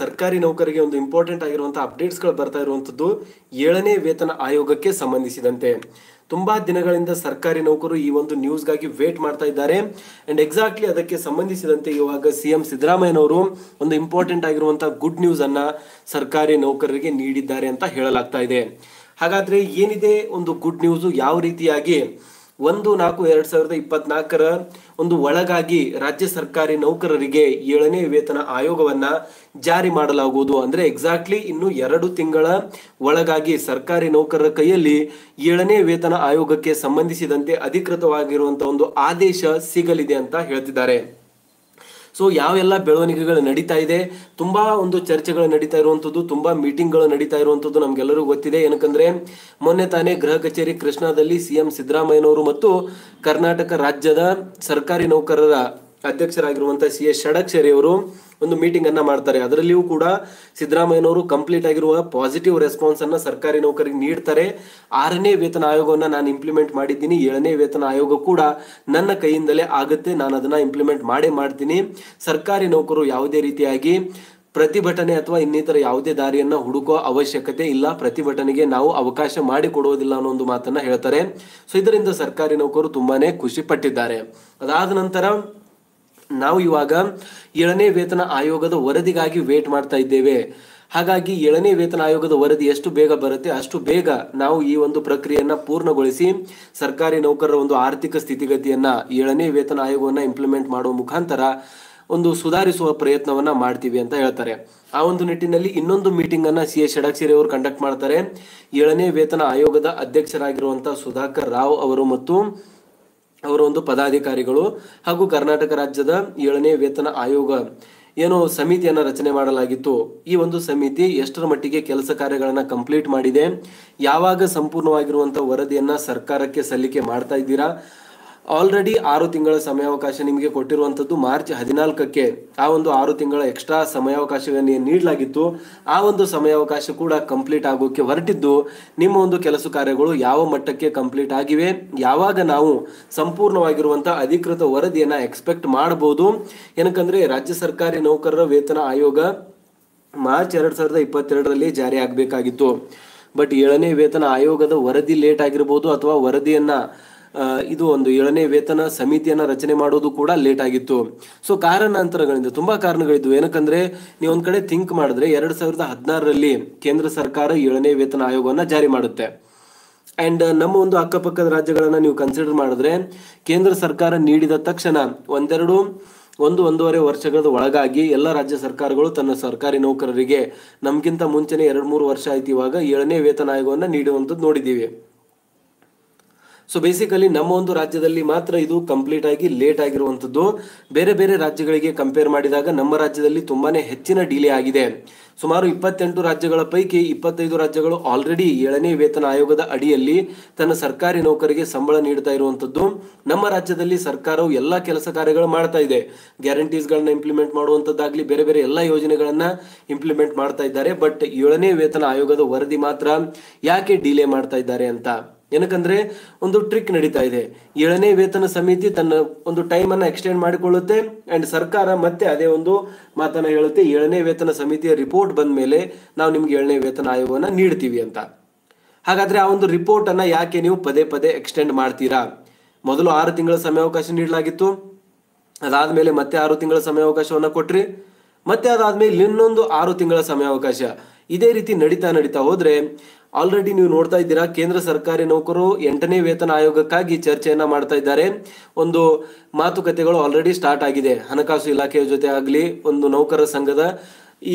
ಸರ್ಕಾರಿ ನೌಕರಿಗೆ ಒಂದು ಇಂಪಾರ್ಟೆಂಟ್ ಆಗಿರುವಂತಹ ಗಳು ಬರ್ತಾ ಇರುವಂತದ್ದು ಏಳನೇ ವೇತನ ಆಯೋಗಕ್ಕೆ ಸಂಬಂಧಿಸಿದಂತೆ ತುಂಬಾ ದಿನಗಳಿಂದ ಸರ್ಕಾರಿ ನೌಕರು ಈ ಒಂದು ನ್ಯೂಸ್ಗಾಗಿ ವೇಟ್ ಮಾಡ್ತಾ ಇದ್ದಾರೆ ಅಂಡ್ ಎಕ್ಸಾಕ್ಟ್ಲಿ ಅದಕ್ಕೆ ಸಂಬಂಧಿಸಿದಂತೆ ಇವಾಗ ಸಿ ಸಿಎಂ ಸಿದ್ದರಾಮಯ್ಯನವರು ಒಂದು ಇಂಪಾರ್ಟೆಂಟ್ ಆಗಿರುವಂತಹ ಗುಡ್ ನ್ಯೂಸ್ ಅನ್ನ ಸರ್ಕಾರಿ ನೌಕರರಿಗೆ ನೀಡಿದ್ದಾರೆ ಅಂತ ಹೇಳಲಾಗ್ತಾ ಇದೆ ಹಾಗಾದ್ರೆ ಏನಿದೆ ಒಂದು ಗುಡ್ ನ್ಯೂಸ್ ಯಾವ ರೀತಿಯಾಗಿ ಒಂದು ನಾಲ್ಕು ಎರಡ್ ಸಾವಿರದ ಇಪ್ಪತ್ನಾಲ್ಕರ ಒಂದು ಒಳಗಾಗಿ ರಾಜ್ಯ ಸರ್ಕಾರಿ ನೌಕರರಿಗೆ ಏಳನೇ ವೇತನ ಆಯೋಗವನ್ನ ಜಾರಿ ಮಾಡಲಾಗುವುದು ಅಂದ್ರೆ ಎಕ್ಸಾಕ್ಟ್ಲಿ ಇನ್ನು ಎರಡು ತಿಂಗಳ ಒಳಗಾಗಿ ಸರ್ಕಾರಿ ನೌಕರರ ಕೈಯಲ್ಲಿ ಏಳನೇ ವೇತನ ಆಯೋಗಕ್ಕೆ ಸಂಬಂಧಿಸಿದಂತೆ ಅಧಿಕೃತವಾಗಿರುವಂತಹ ಒಂದು ಆದೇಶ ಸಿಗಲಿದೆ ಅಂತ ಹೇಳ್ತಿದ್ದಾರೆ ಸೊ ಯಾವೆಲ್ಲ ಬೆಳವಣಿಗೆಗಳು ನಡೀತಾ ಇದೆ ತುಂಬ ಒಂದು ಚರ್ಚೆಗಳು ನಡೀತಾ ಇರುವಂಥದ್ದು ತುಂಬ ಮೀಟಿಂಗ್ಗಳು ನಡೀತಾ ಇರುವಂಥದ್ದು ನಮಗೆಲ್ಲರಿಗೂ ಗೊತ್ತಿದೆ ಏನಕ್ಕಂದ್ರೆ ಮೊನ್ನೆ ತಾನೇ ಗೃಹ ಕಚೇರಿ ಕೃಷ್ಣಾದಲ್ಲಿ ಸಿಎಂ ಸಿದ್ದರಾಮಯ್ಯನವರು ಮತ್ತು ಕರ್ನಾಟಕ ರಾಜ್ಯದ ಸರ್ಕಾರಿ ನೌಕರರ ಅಧ್ಯಕ್ಷರಾಗಿರುವಂಥ ಸಿ ಎಸ್ ಷಡಾಕ್ಷರಿಯವರು ಅವರು ಒಂದು ಮೀಟಿಂಗ್ ಅನ್ನ ಮಾಡ್ತಾರೆ ಅದರಲ್ಲಿಯೂ ಕೂಡ ಸಿದ್ದರಾಮಯ್ಯನವರು ಕಂಪ್ಲೀಟ್ ಆಗಿರುವ ಪಾಸಿಟಿವ್ ರೆಸ್ಪಾನ್ಸ್ ಅನ್ನ ಸರ್ಕಾರಿ ನೌಕರಿಗೆ ನೀಡ್ತಾರೆ ಆರನೇ ವೇತನ ಆಯೋಗವನ್ನು ನಾನು ಇಂಪ್ಲಿಮೆಂಟ್ ಮಾಡಿದ್ದೀನಿ ಏಳನೇ ವೇತನ ಆಯೋಗ ಕೂಡ ನನ್ನ ಕೈಯಿಂದಲೇ ಆಗುತ್ತೆ ನಾನು ಅದನ್ನ ಇಂಪ್ಲಿಮೆಂಟ್ ಮಾಡೇ ಮಾಡ್ತೀನಿ ಸರ್ಕಾರಿ ನೌಕರು ಯಾವುದೇ ರೀತಿಯಾಗಿ ಪ್ರತಿಭಟನೆ ಅಥವಾ ಇನ್ನಿತರ ಯಾವುದೇ ದಾರಿಯನ್ನ ಹುಡುಕೋ ಅವಶ್ಯಕತೆ ಇಲ್ಲ ಪ್ರತಿಭಟನೆಗೆ ನಾವು ಅವಕಾಶ ಮಾಡಿಕೊಡುವುದಿಲ್ಲ ಅನ್ನೋ ಒಂದು ಮಾತನ್ನ ಹೇಳ್ತಾರೆ ಸೊ ಇದರಿಂದ ಸರ್ಕಾರಿ ನೌಕರು ತುಂಬಾನೇ ಖುಷಿ ಪಟ್ಟಿದ್ದಾರೆ ಅದಾದ ನಂತರ ನಾವು ಇವಾಗ ಏಳನೇ ವೇತನ ಆಯೋಗದ ವರದಿಗಾಗಿ ವೇಟ್ ಮಾಡ್ತಾ ಇದ್ದೇವೆ ಹಾಗಾಗಿ ಏಳನೇ ವೇತನ ಆಯೋಗದ ವರದಿ ಎಷ್ಟು ಬೇಗ ಬರುತ್ತೆ ಅಷ್ಟು ಬೇಗ ನಾವು ಈ ಒಂದು ಪ್ರಕ್ರಿಯೆಯನ್ನು ಪೂರ್ಣಗೊಳಿಸಿ ಸರ್ಕಾರಿ ನೌಕರರ ಒಂದು ಆರ್ಥಿಕ ಸ್ಥಿತಿಗತಿಯನ್ನ ಏಳನೇ ವೇತನ ಆಯೋಗವನ್ನು ಇಂಪ್ಲಿಮೆಂಟ್ ಮಾಡುವ ಮುಖಾಂತರ ಒಂದು ಸುಧಾರಿಸುವ ಪ್ರಯತ್ನವನ್ನ ಮಾಡ್ತೀವಿ ಅಂತ ಹೇಳ್ತಾರೆ ಆ ಒಂದು ನಿಟ್ಟಿನಲ್ಲಿ ಇನ್ನೊಂದು ಮೀಟಿಂಗ್ ಅನ್ನ ಸಿ ಎಸ್ ಅವರು ಕಂಡಕ್ಟ್ ಮಾಡ್ತಾರೆ ಏಳನೇ ವೇತನ ಆಯೋಗದ ಅಧ್ಯಕ್ಷರಾಗಿರುವಂತಹ ಸುಧಾಕರ್ ರಾವ್ ಅವರು ಮತ್ತು ಒಂದು ಪದಾಧಿಕಾರಿಗಳು ಹಾಗೂ ಕರ್ನಾಟಕ ರಾಜ್ಯದ ಏಳನೇ ವೇತನ ಆಯೋಗ ಏನು ಸಮಿತಿಯನ್ನು ರಚನೆ ಮಾಡಲಾಗಿತ್ತು ಈ ಒಂದು ಸಮಿತಿ ಎಷ್ಟರ ಮಟ್ಟಿಗೆ ಕೆಲಸ ಕಾರ್ಯಗಳನ್ನು ಕಂಪ್ಲೀಟ್ ಮಾಡಿದೆ ಯಾವಾಗ ಸಂಪೂರ್ಣವಾಗಿರುವಂತಹ ವರದಿಯನ್ನು ಸರ್ಕಾರಕ್ಕೆ ಸಲ್ಲಿಕೆ ಮಾಡ್ತಾ ಇದ್ದೀರಾ ಆಲ್ರೆಡಿ ಆರು ತಿಂಗಳ ಸಮಯಾವಕಾಶ ನಿಮಗೆ ಕೊಟ್ಟಿರುವಂಥದ್ದು ಮಾರ್ಚ್ ಹದಿನಾಲ್ಕಕ್ಕೆ ಆ ಒಂದು ಆರು ತಿಂಗಳ ಎಕ್ಸ್ಟ್ರಾ ಸಮಯಾವಕಾಶವನ್ನು ನೀಡಲಾಗಿತ್ತು ಆ ಒಂದು ಸಮಯಾವಕಾಶ ಕೂಡ ಕಂಪ್ಲೀಟ್ ಆಗೋಕ್ಕೆ ಹೊರಟಿದ್ದು ನಿಮ್ಮ ಒಂದು ಕೆಲಸ ಕಾರ್ಯಗಳು ಯಾವ ಮಟ್ಟಕ್ಕೆ ಕಂಪ್ಲೀಟ್ ಆಗಿವೆ ಯಾವಾಗ ನಾವು ಸಂಪೂರ್ಣವಾಗಿರುವಂಥ ಅಧಿಕೃತ ವರದಿಯನ್ನು ಎಕ್ಸ್ಪೆಕ್ಟ್ ಮಾಡಬಹುದು ಏನಕ್ಕಂದರೆ ರಾಜ್ಯ ಸರ್ಕಾರಿ ನೌಕರರ ವೇತನ ಆಯೋಗ ಮಾರ್ಚ್ ಎರಡು ಸಾವಿರದ ಇಪ್ಪತ್ತೆರಡರಲ್ಲಿ ಜಾರಿ ಆಗಬೇಕಾಗಿತ್ತು ಬಟ್ ಏಳನೇ ವೇತನ ಆಯೋಗದ ವರದಿ ಲೇಟ್ ಆಗಿರ್ಬೋದು ಅಥವಾ ವರದಿಯನ್ನು ಇದು ಒಂದು ಏಳನೇ ವೇತನ ಸಮಿತಿಯನ್ನು ರಚನೆ ಮಾಡೋದು ಕೂಡ ಲೇಟ್ ಆಗಿತ್ತು ಸೊ ಕಾರಣಾಂತರಗಳಿಂದ ತುಂಬಾ ಕಾರಣಗಳಿದ್ವು ಏನಕಂದ್ರೆ ನೀವು ಒಂದ್ ಕಡೆ ಥಿಂಕ್ ಮಾಡಿದ್ರೆ ಎರಡ್ ಸಾವಿರದ ಹದಿನಾರರಲ್ಲಿ ಕೇಂದ್ರ ಸರ್ಕಾರ ಏಳನೇ ವೇತನ ಆಯೋಗವನ್ನ ಜಾರಿ ಮಾಡುತ್ತೆ ಅಂಡ್ ನಮ್ಮ ಒಂದು ಅಕ್ಕಪಕ್ಕದ ರಾಜ್ಯಗಳನ್ನ ನೀವು ಕನ್ಸಿಡರ್ ಮಾಡಿದ್ರೆ ಕೇಂದ್ರ ಸರ್ಕಾರ ನೀಡಿದ ತಕ್ಷಣ ಒಂದೆರಡು ಒಂದು ಒಂದೂವರೆ ವರ್ಷಗಳ ಒಳಗಾಗಿ ಎಲ್ಲ ರಾಜ್ಯ ಸರ್ಕಾರಗಳು ತನ್ನ ಸರ್ಕಾರಿ ನೌಕರರಿಗೆ ನಮ್ಗಿಂತ ಮುಂಚೆನೆ ಎರಡು ಮೂರು ವರ್ಷ ಆಯ್ತು ಇವಾಗ ಏಳನೇ ವೇತನ ಆಯೋಗವನ್ನು ನೀಡುವಂಥದ್ದು ನೋಡಿದ್ದೀವಿ ಸೊ ಬೇಸಿಕಲಿ ನಮ್ಮ ಒಂದು ರಾಜ್ಯದಲ್ಲಿ ಮಾತ್ರ ಇದು ಕಂಪ್ಲೀಟ್ ಆಗಿ ಲೇಟ್ ಆಗಿರುವಂಥದ್ದು ಬೇರೆ ಬೇರೆ ರಾಜ್ಯಗಳಿಗೆ ಕಂಪೇರ್ ಮಾಡಿದಾಗ ನಮ್ಮ ರಾಜ್ಯದಲ್ಲಿ ತುಂಬಾನೇ ಹೆಚ್ಚಿನ ಡಿಲೇ ಆಗಿದೆ ಸುಮಾರು ಇಪ್ಪತ್ತೆಂಟು ರಾಜ್ಯಗಳ ಪೈಕಿ ಇಪ್ಪತ್ತೈದು ರಾಜ್ಯಗಳು ಆಲ್ರೆಡಿ ಏಳನೇ ವೇತನ ಆಯೋಗದ ಅಡಿಯಲ್ಲಿ ತನ್ನ ಸರ್ಕಾರಿ ನೌಕರಿಗೆ ಸಂಬಳ ನೀಡ್ತಾ ಇರುವಂತದ್ದು ನಮ್ಮ ರಾಜ್ಯದಲ್ಲಿ ಸರ್ಕಾರವು ಎಲ್ಲ ಕೆಲಸ ಕಾರ್ಯಗಳು ಮಾಡ್ತಾ ಇದೆ ಗ್ಯಾರಂಟೀಸ್ಗಳನ್ನ ಇಂಪ್ಲಿಮೆಂಟ್ ಮಾಡುವಂಥದ್ದಾಗಲಿ ಬೇರೆ ಬೇರೆ ಎಲ್ಲಾ ಯೋಜನೆಗಳನ್ನ ಇಂಪ್ಲಿಮೆಂಟ್ ಮಾಡ್ತಾ ಇದ್ದಾರೆ ಬಟ್ ಏಳನೇ ವೇತನ ಆಯೋಗದ ವರದಿ ಮಾತ್ರ ಯಾಕೆ ಡಿಲೇ ಮಾಡ್ತಾ ಇದ್ದಾರೆ ಅಂತ ಏನಕಂದ್ರೆ ಒಂದು ಟ್ರಿಕ್ ನಡೀತಾ ಇದೆ ಏಳನೇ ವೇತನ ಸಮಿತಿ ತನ್ನ ಒಂದು ಟೈಮ್ ಅನ್ನ ಎಕ್ಸ್ಟೆಂಡ್ ಮಾಡಿಕೊಳ್ಳುತ್ತೆ ಅಂಡ್ ಸರ್ಕಾರ ಮತ್ತೆ ಅದೇ ಒಂದು ಮಾತನ್ನ ಹೇಳುತ್ತೆ ಏಳನೇ ವೇತನ ಸಮಿತಿಯ ರಿಪೋರ್ಟ್ ಬಂದ ಮೇಲೆ ನಾವು ನಿಮ್ಗೆ ಏಳನೇ ವೇತನ ಆಯೋಗವನ್ನ ನೀಡ್ತೀವಿ ಅಂತ ಹಾಗಾದ್ರೆ ಆ ಒಂದು ರಿಪೋರ್ಟ್ ಅನ್ನ ಯಾಕೆ ನೀವು ಪದೇ ಪದೇ ಎಕ್ಸ್ಟೆಂಡ್ ಮಾಡ್ತೀರಾ ಮೊದಲು ಆರು ತಿಂಗಳ ಸಮಯಾವಕಾಶ ನೀಡಲಾಗಿತ್ತು ಅದಾದ್ಮೇಲೆ ಮತ್ತೆ ಆರು ತಿಂಗಳ ಸಮಯಾವಕಾಶವನ್ನ ಕೊಟ್ರಿ ಮತ್ತೆ ಅದಾದ್ಮೇಲೆ ಇನ್ನೊಂದು ಆರು ತಿಂಗಳ ಸಮಯಾವಕಾಶ ಇದೇ ರೀತಿ ನಡೀತಾ ನಡೀತಾ ಹೋದ್ರೆ ಆಲ್ರೆಡಿ ನೀವು ನೋಡ್ತಾ ಇದ್ದೀರಾ ಕೇಂದ್ರ ಸರ್ಕಾರಿ ನೌಕರು ಎಂಟನೇ ವೇತನ ಆಯೋಗಕ್ಕಾಗಿ ಚರ್ಚೆಯನ್ನ ಮಾಡ್ತಾ ಇದ್ದಾರೆ ಒಂದು ಮಾತುಕತೆಗಳು ಆಲ್ರೆಡಿ ಸ್ಟಾರ್ಟ್ ಆಗಿದೆ ಹಣಕಾಸು ಇಲಾಖೆಯ ಜೊತೆ ಆಗಲಿ ಒಂದು ನೌಕರ ಸಂಘದ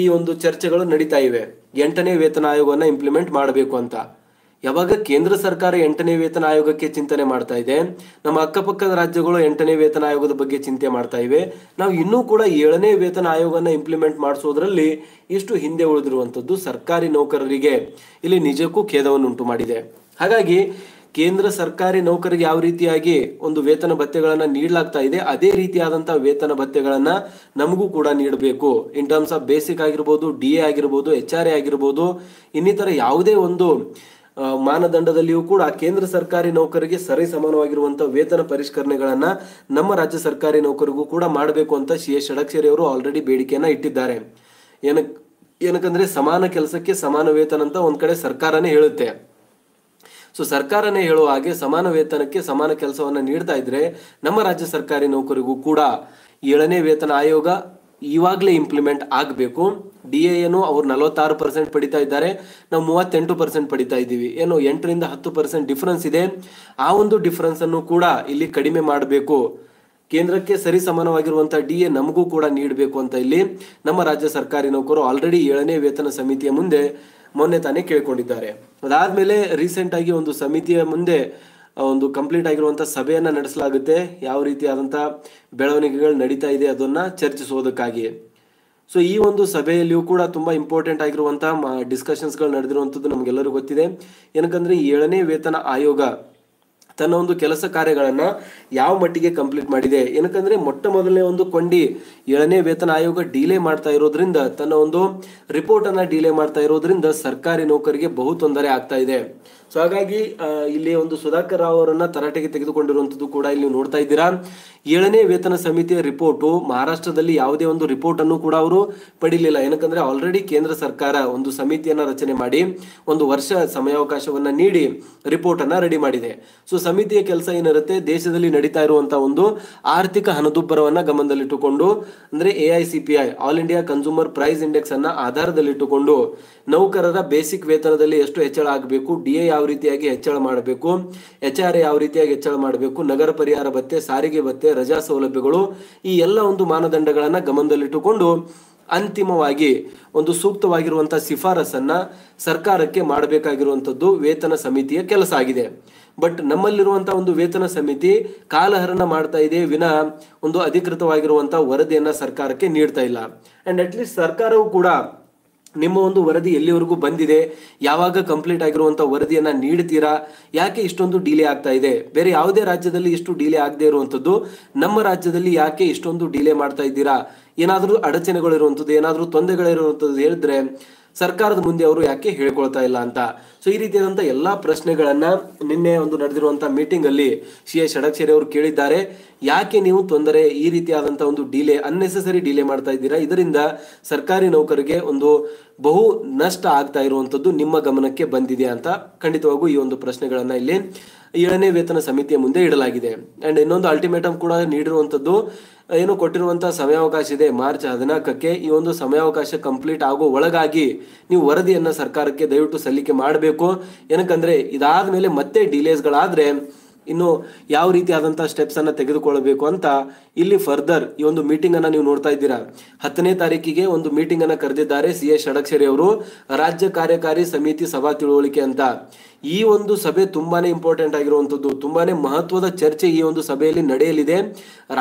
ಈ ಒಂದು ಚರ್ಚೆಗಳು ನಡೀತಾ ಇವೆ ಎಂಟನೇ ವೇತನ ಆಯೋಗವನ್ನು ಇಂಪ್ಲಿಮೆಂಟ್ ಮಾಡಬೇಕು ಅಂತ ಯಾವಾಗ ಕೇಂದ್ರ ಸರ್ಕಾರ ಎಂಟನೇ ವೇತನ ಆಯೋಗಕ್ಕೆ ಚಿಂತನೆ ಮಾಡ್ತಾ ಇದೆ ನಮ್ಮ ಅಕ್ಕಪಕ್ಕದ ರಾಜ್ಯಗಳು ಎಂಟನೇ ವೇತನ ಆಯೋಗದ ಬಗ್ಗೆ ಚಿಂತೆ ಮಾಡ್ತಾ ಇವೆ ನಾವು ಇನ್ನೂ ಕೂಡ ಏಳನೇ ವೇತನ ಆಯೋಗನ ಇಂಪ್ಲಿಮೆಂಟ್ ಮಾಡಿಸೋದ್ರಲ್ಲಿ ಇಷ್ಟು ಹಿಂದೆ ಉಳಿದಿರುವಂಥದ್ದು ಸರ್ಕಾರಿ ನೌಕರರಿಗೆ ಇಲ್ಲಿ ನಿಜಕ್ಕೂ ಉಂಟು ಮಾಡಿದೆ ಹಾಗಾಗಿ ಕೇಂದ್ರ ಸರ್ಕಾರಿ ನೌಕರಿಗೆ ಯಾವ ರೀತಿಯಾಗಿ ಒಂದು ವೇತನ ಭತ್ಯೆಗಳನ್ನು ನೀಡಲಾಗ್ತಾ ಇದೆ ಅದೇ ರೀತಿಯಾದಂತಹ ವೇತನ ಭತ್ಯೆಗಳನ್ನು ನಮಗೂ ಕೂಡ ನೀಡಬೇಕು ಇನ್ ಟರ್ಮ್ಸ್ ಆಫ್ ಬೇಸಿಕ್ ಆಗಿರ್ಬೋದು ಡಿ ಎ ಆಗಿರ್ಬೋದು ಎಚ್ ಆರ್ ಎ ಆಗಿರ್ಬೋದು ಇನ್ನಿತರ ಯಾವುದೇ ಒಂದು ಮಾನದಂಡದಲ್ಲಿಯೂ ಕೂಡ ಕೇಂದ್ರ ಸರ್ಕಾರಿ ನೌಕರಿಗೆ ಸರಿ ಸಮಾನವಾಗಿರುವಂತಹ ವೇತನ ಪರಿಷ್ಕರಣೆಗಳನ್ನ ನಮ್ಮ ರಾಜ್ಯ ಸರ್ಕಾರಿ ನೌಕರಿಗೂ ಕೂಡ ಮಾಡಬೇಕು ಅಂತ ಸಿ ಎಸ್ ಷಡಕ್ಷರಿ ಅವರು ಆಲ್ರೆಡಿ ಬೇಡಿಕೆಯನ್ನ ಇಟ್ಟಿದ್ದಾರೆ ಏನಕ್ ಏನಕ್ಕಂದ್ರೆ ಸಮಾನ ಕೆಲಸಕ್ಕೆ ಸಮಾನ ವೇತನ ಅಂತ ಒಂದ್ ಕಡೆ ಸರ್ಕಾರನೇ ಹೇಳುತ್ತೆ ಸೊ ಸರ್ಕಾರನೇ ಹೇಳುವ ಹಾಗೆ ಸಮಾನ ವೇತನಕ್ಕೆ ಸಮಾನ ಕೆಲಸವನ್ನ ನೀಡ್ತಾ ಇದ್ರೆ ನಮ್ಮ ರಾಜ್ಯ ಸರ್ಕಾರಿ ನೌಕರಿಗೂ ಕೂಡ ಏಳನೇ ವೇತನ ಆಯೋಗ ಇವಾಗಲೇ ಇಂಪ್ಲಿಮೆಂಟ್ ಆಗಬೇಕು ಡಿ ಎ ಏನು ಅವ್ರು ನಲವತ್ತಾರು ಪರ್ಸೆಂಟ್ ಪಡಿತಾ ಇದ್ದಾರೆ ನಾವು ಮೂವತ್ತೆಂಟು ಪರ್ಸೆಂಟ್ ಪಡಿತಾ ಇದ್ದೀವಿ ಏನು ಎಂಟರಿಂದ ಹತ್ತು ಪರ್ಸೆಂಟ್ ಡಿಫ್ರೆನ್ಸ್ ಇದೆ ಆ ಒಂದು ಡಿಫರೆನ್ಸ್ ಅನ್ನು ಕೂಡ ಇಲ್ಲಿ ಕಡಿಮೆ ಮಾಡಬೇಕು ಕೇಂದ್ರಕ್ಕೆ ಸರಿ ಸಮಾನವಾಗಿರುವಂತಹ ಡಿ ಎ ನಮಗೂ ಕೂಡ ನೀಡಬೇಕು ಅಂತ ಇಲ್ಲಿ ನಮ್ಮ ರಾಜ್ಯ ಸರ್ಕಾರಿ ನೌಕರು ಆಲ್ರೆಡಿ ಏಳನೇ ವೇತನ ಸಮಿತಿಯ ಮುಂದೆ ಮೊನ್ನೆ ತಾನೇ ಕೇಳ್ಕೊಂಡಿದ್ದಾರೆ ಅದಾದ್ಮೇಲೆ ರೀಸೆಂಟ್ ಆಗಿ ಒಂದು ಸಮಿತಿಯ ಮುಂದೆ ಒಂದು ಕಂಪ್ಲೀಟ್ ಆಗಿರುವಂಥ ಸಭೆಯನ್ನು ನಡೆಸಲಾಗುತ್ತೆ ಯಾವ ರೀತಿಯಾದಂಥ ಬೆಳವಣಿಗೆಗಳು ನಡೀತಾ ಇದೆ ಅದನ್ನು ಚರ್ಚಿಸುವುದಕ್ಕಾಗಿ ಸೊ ಈ ಒಂದು ಸಭೆಯಲ್ಲಿಯೂ ಕೂಡ ತುಂಬ ಇಂಪಾರ್ಟೆಂಟ್ ಆಗಿರುವಂಥ ಡಿಸ್ಕಷನ್ಸ್ಗಳು ನಡೆದಿರುವಂಥದ್ದು ನಮಗೆಲ್ಲರೂ ಗೊತ್ತಿದೆ ಏನಕ್ಕಂದ್ರೆ ಏಳನೇ ವೇತನ ಆಯೋಗ ತನ್ನ ಒಂದು ಕೆಲಸ ಕಾರ್ಯಗಳನ್ನು ಯಾವ ಮಟ್ಟಿಗೆ ಕಂಪ್ಲೀಟ್ ಮಾಡಿದೆ ಏನಕ್ಕಂದ್ರೆ ಮೊಟ್ಟ ಮೊದಲನೇ ಒಂದು ಕೊಂಡಿ ಏಳನೇ ವೇತನ ಆಯೋಗ ಡಿಲೇ ಮಾಡ್ತಾ ಇರೋದ್ರಿಂದ ತನ್ನ ಒಂದು ರಿಪೋರ್ಟ್ ಅನ್ನ ಡಿಲೇ ಮಾಡ್ತಾ ಇರೋದ್ರಿಂದ ಸರ್ಕಾರಿ ನೌಕರಿಗೆ ಬಹು ತೊಂದರೆ ಆಗ್ತಾ ಇದೆ ಸೊ ಹಾಗಾಗಿ ಇಲ್ಲಿ ಒಂದು ಸುಧಾಕರ್ ರಾವ್ ಅವರನ್ನ ತರಾಟೆಗೆ ತೆಗೆದುಕೊಂಡಿರುವಂತದ್ದು ಕೂಡ ಇಲ್ಲಿ ನೋಡ್ತಾ ಇದ್ದೀರಾ ಏಳನೇ ವೇತನ ಸಮಿತಿಯ ರಿಪೋರ್ಟು ಮಹಾರಾಷ್ಟ್ರದಲ್ಲಿ ಯಾವುದೇ ಒಂದು ರಿಪೋರ್ಟ್ ಅನ್ನು ಕೂಡ ಅವರು ಪಡಿಲಿಲ್ಲ ಏನಕ್ಕಂದ್ರೆ ಆಲ್ರೆಡಿ ಕೇಂದ್ರ ಸರ್ಕಾರ ಒಂದು ಸಮಿತಿಯನ್ನು ರಚನೆ ಮಾಡಿ ಒಂದು ವರ್ಷ ಸಮಯಾವಕಾಶವನ್ನು ನೀಡಿ ರಿಪೋರ್ಟ್ ಅನ್ನ ರೆಡಿ ಮಾಡಿದೆ ಸೊ ಸಮಿತಿಯ ಕೆಲಸ ಏನಿರುತ್ತೆ ದೇಶದಲ್ಲಿ ನಡೀತಾ ಇರುವಂತಹ ಒಂದು ಆರ್ಥಿಕ ಹಣದುಬ್ಬರವನ್ನ ಗಮನದಲ್ಲಿಟ್ಟುಕೊಂಡು ಅಂದ್ರೆ AICPI all India consumer price index ಅನ್ನ ಆಧಾರದಲ್ಲಿಟ್ಟುಕೊಂಡು ನೌಕರರ ಬೇಸಿಕ್ ವೇತನದಲ್ಲಿ ಎಷ್ಟು ಹೆಚ್ಚಳ ಆಗಬೇಕು ಡಿಎ ಯಾವ ರೀತಿಯಾಗಿ ಹೆಚ್ಚಳ ಮಾಡಬೇಕು ಎಚ್ ಆರ್ ಯಾವ ರೀತಿಯಾಗಿ ಹೆಚ್ಚಳ ಮಾಡಬೇಕು ನಗರ ಪರಿಹಾರ ಭತ್ತೆ ಸಾರಿಗೆ ಭತ್ತೆ ರಜಾ ಸೌಲಭ್ಯಗಳು ಈ ಎಲ್ಲ ಒಂದು ಮಾನದಂಡಗಳನ್ನು ಗಮನದಲ್ಲಿಟ್ಟುಕೊಂಡು ಅಂತಿಮವಾಗಿ ಒಂದು ಸೂಕ್ತವಾಗಿರುವಂತಹ ಶಿಫಾರಸನ್ನ ಸರ್ಕಾರಕ್ಕೆ ಮಾಡಬೇಕಾಗಿರುವಂತದ್ದು ವೇತನ ಸಮಿತಿಯ ಕೆಲಸ ಆಗಿದೆ ಬಟ್ ನಮ್ಮಲ್ಲಿರುವಂತಹ ಒಂದು ವೇತನ ಸಮಿತಿ ಕಾಲಹರಣ ಮಾಡ್ತಾ ಇದೆ ವಿನ ಒಂದು ಅಧಿಕೃತವಾಗಿರುವಂತಹ ವರದಿಯನ್ನ ಸರ್ಕಾರಕ್ಕೆ ನೀಡ್ತಾ ಇಲ್ಲ ಅಂಡ್ ಅಟ್ಲೀಸ್ಟ್ ಸರ್ಕಾರವು ಕೂಡ ನಿಮ್ಮ ಒಂದು ವರದಿ ಎಲ್ಲಿವರೆಗೂ ಬಂದಿದೆ ಯಾವಾಗ ಕಂಪ್ಲೀಟ್ ಆಗಿರುವಂತಹ ವರದಿಯನ್ನ ನೀಡ್ತೀರಾ ಯಾಕೆ ಇಷ್ಟೊಂದು ಡಿಲೇ ಆಗ್ತಾ ಇದೆ ಬೇರೆ ಯಾವುದೇ ರಾಜ್ಯದಲ್ಲಿ ಇಷ್ಟು ಡಿಲೇ ಆಗದೆ ಇರುವಂಥದ್ದು ನಮ್ಮ ರಾಜ್ಯದಲ್ಲಿ ಯಾಕೆ ಇಷ್ಟೊಂದು ಡಿಲೇ ಮಾಡ್ತಾ ಇದ್ದೀರಾ ಏನಾದರೂ ಇರುವಂತದ್ದು ಏನಾದರೂ ತೊಂದರೆಗಳಿರುವಂಥದ್ದು ಹೇಳಿದ್ರೆ ಸರ್ಕಾರದ ಮುಂದೆ ಅವರು ಯಾಕೆ ಹೇಳ್ಕೊಳ್ತಾ ಇಲ್ಲ ಅಂತ ಸೊ ಈ ರೀತಿಯಾದಂಥ ಎಲ್ಲ ಪ್ರಶ್ನೆಗಳನ್ನು ನಿನ್ನೆ ಒಂದು ನಡೆದಿರುವಂಥ ಮೀಟಿಂಗಲ್ಲಿ ಸಿ ಎ ಷಡಕ್ಷೇರಿ ಅವರು ಕೇಳಿದ್ದಾರೆ ಯಾಕೆ ನೀವು ತೊಂದರೆ ಈ ರೀತಿಯಾದಂಥ ಒಂದು ಡಿಲೇ ಅನ್ನೆಸೆಸರಿ ಡಿಲೇ ಮಾಡ್ತಾ ಇದ್ದೀರಾ ಇದರಿಂದ ಸರ್ಕಾರಿ ನೌಕರಿಗೆ ಒಂದು ಬಹು ನಷ್ಟ ಆಗ್ತಾ ಇರುವಂಥದ್ದು ನಿಮ್ಮ ಗಮನಕ್ಕೆ ಬಂದಿದೆ ಅಂತ ಖಂಡಿತವಾಗೂ ಈ ಒಂದು ಪ್ರಶ್ನೆಗಳನ್ನು ಇಲ್ಲಿ ಏಳನೇ ವೇತನ ಸಮಿತಿಯ ಮುಂದೆ ಇಡಲಾಗಿದೆ ಅಂಡ್ ಇನ್ನೊಂದು ಅಲ್ಟಿಮೇಟಮ್ ಕೂಡ ನೀಡಿರುವಂತದ್ದು ಏನು ಕೊಟ್ಟಿರುವಂತಹ ಸಮಯಾವಕಾಶ ಇದೆ ಮಾರ್ಚ್ ಹದಿನಾಲ್ಕಕ್ಕೆ ಈ ಒಂದು ಸಮಯಾವಕಾಶ ಕಂಪ್ಲೀಟ್ ಆಗೋ ಒಳಗಾಗಿ ನೀವು ವರದಿಯನ್ನ ಸರ್ಕಾರಕ್ಕೆ ದಯವಿಟ್ಟು ಸಲ್ಲಿಕೆ ಮಾಡಬೇಕು ಏನಕ್ಕಂದ್ರೆ ಇದಾದ ಮೇಲೆ ಮತ್ತೆ ಡಿಲೇಸ್ಗಳಾದರೆ ಇನ್ನು ಯಾವ ಸ್ಟೆಪ್ಸ್ ಅನ್ನ ತೆಗೆದುಕೊಳ್ಳಬೇಕು ಅಂತ ಇಲ್ಲಿ ಫರ್ದರ್ ಈ ಒಂದು ಮೀಟಿಂಗ್ ಅನ್ನ ನೀವು ನೋಡ್ತಾ ಇದ್ದೀರಾ ಹತ್ತನೇ ತಾರೀಕಿಗೆ ಒಂದು ಮೀಟಿಂಗ್ ಅನ್ನ ಕರೆದಿದ್ದಾರೆ ಸಿ ಎಸ್ ಷಡಕ್ಷರಿ ಅವರು ರಾಜ್ಯ ಕಾರ್ಯಕಾರಿ ಸಮಿತಿ ಸಭಾ ತಿಳುವಳಿಕೆ ಅಂತ ಈ ಒಂದು ಸಭೆ ತುಂಬಾನೇ ಇಂಪಾರ್ಟೆಂಟ್ ಆಗಿರುವಂಥದ್ದು ತುಂಬಾನೇ ಮಹತ್ವದ ಚರ್ಚೆ ಈ ಒಂದು ಸಭೆಯಲ್ಲಿ ನಡೆಯಲಿದೆ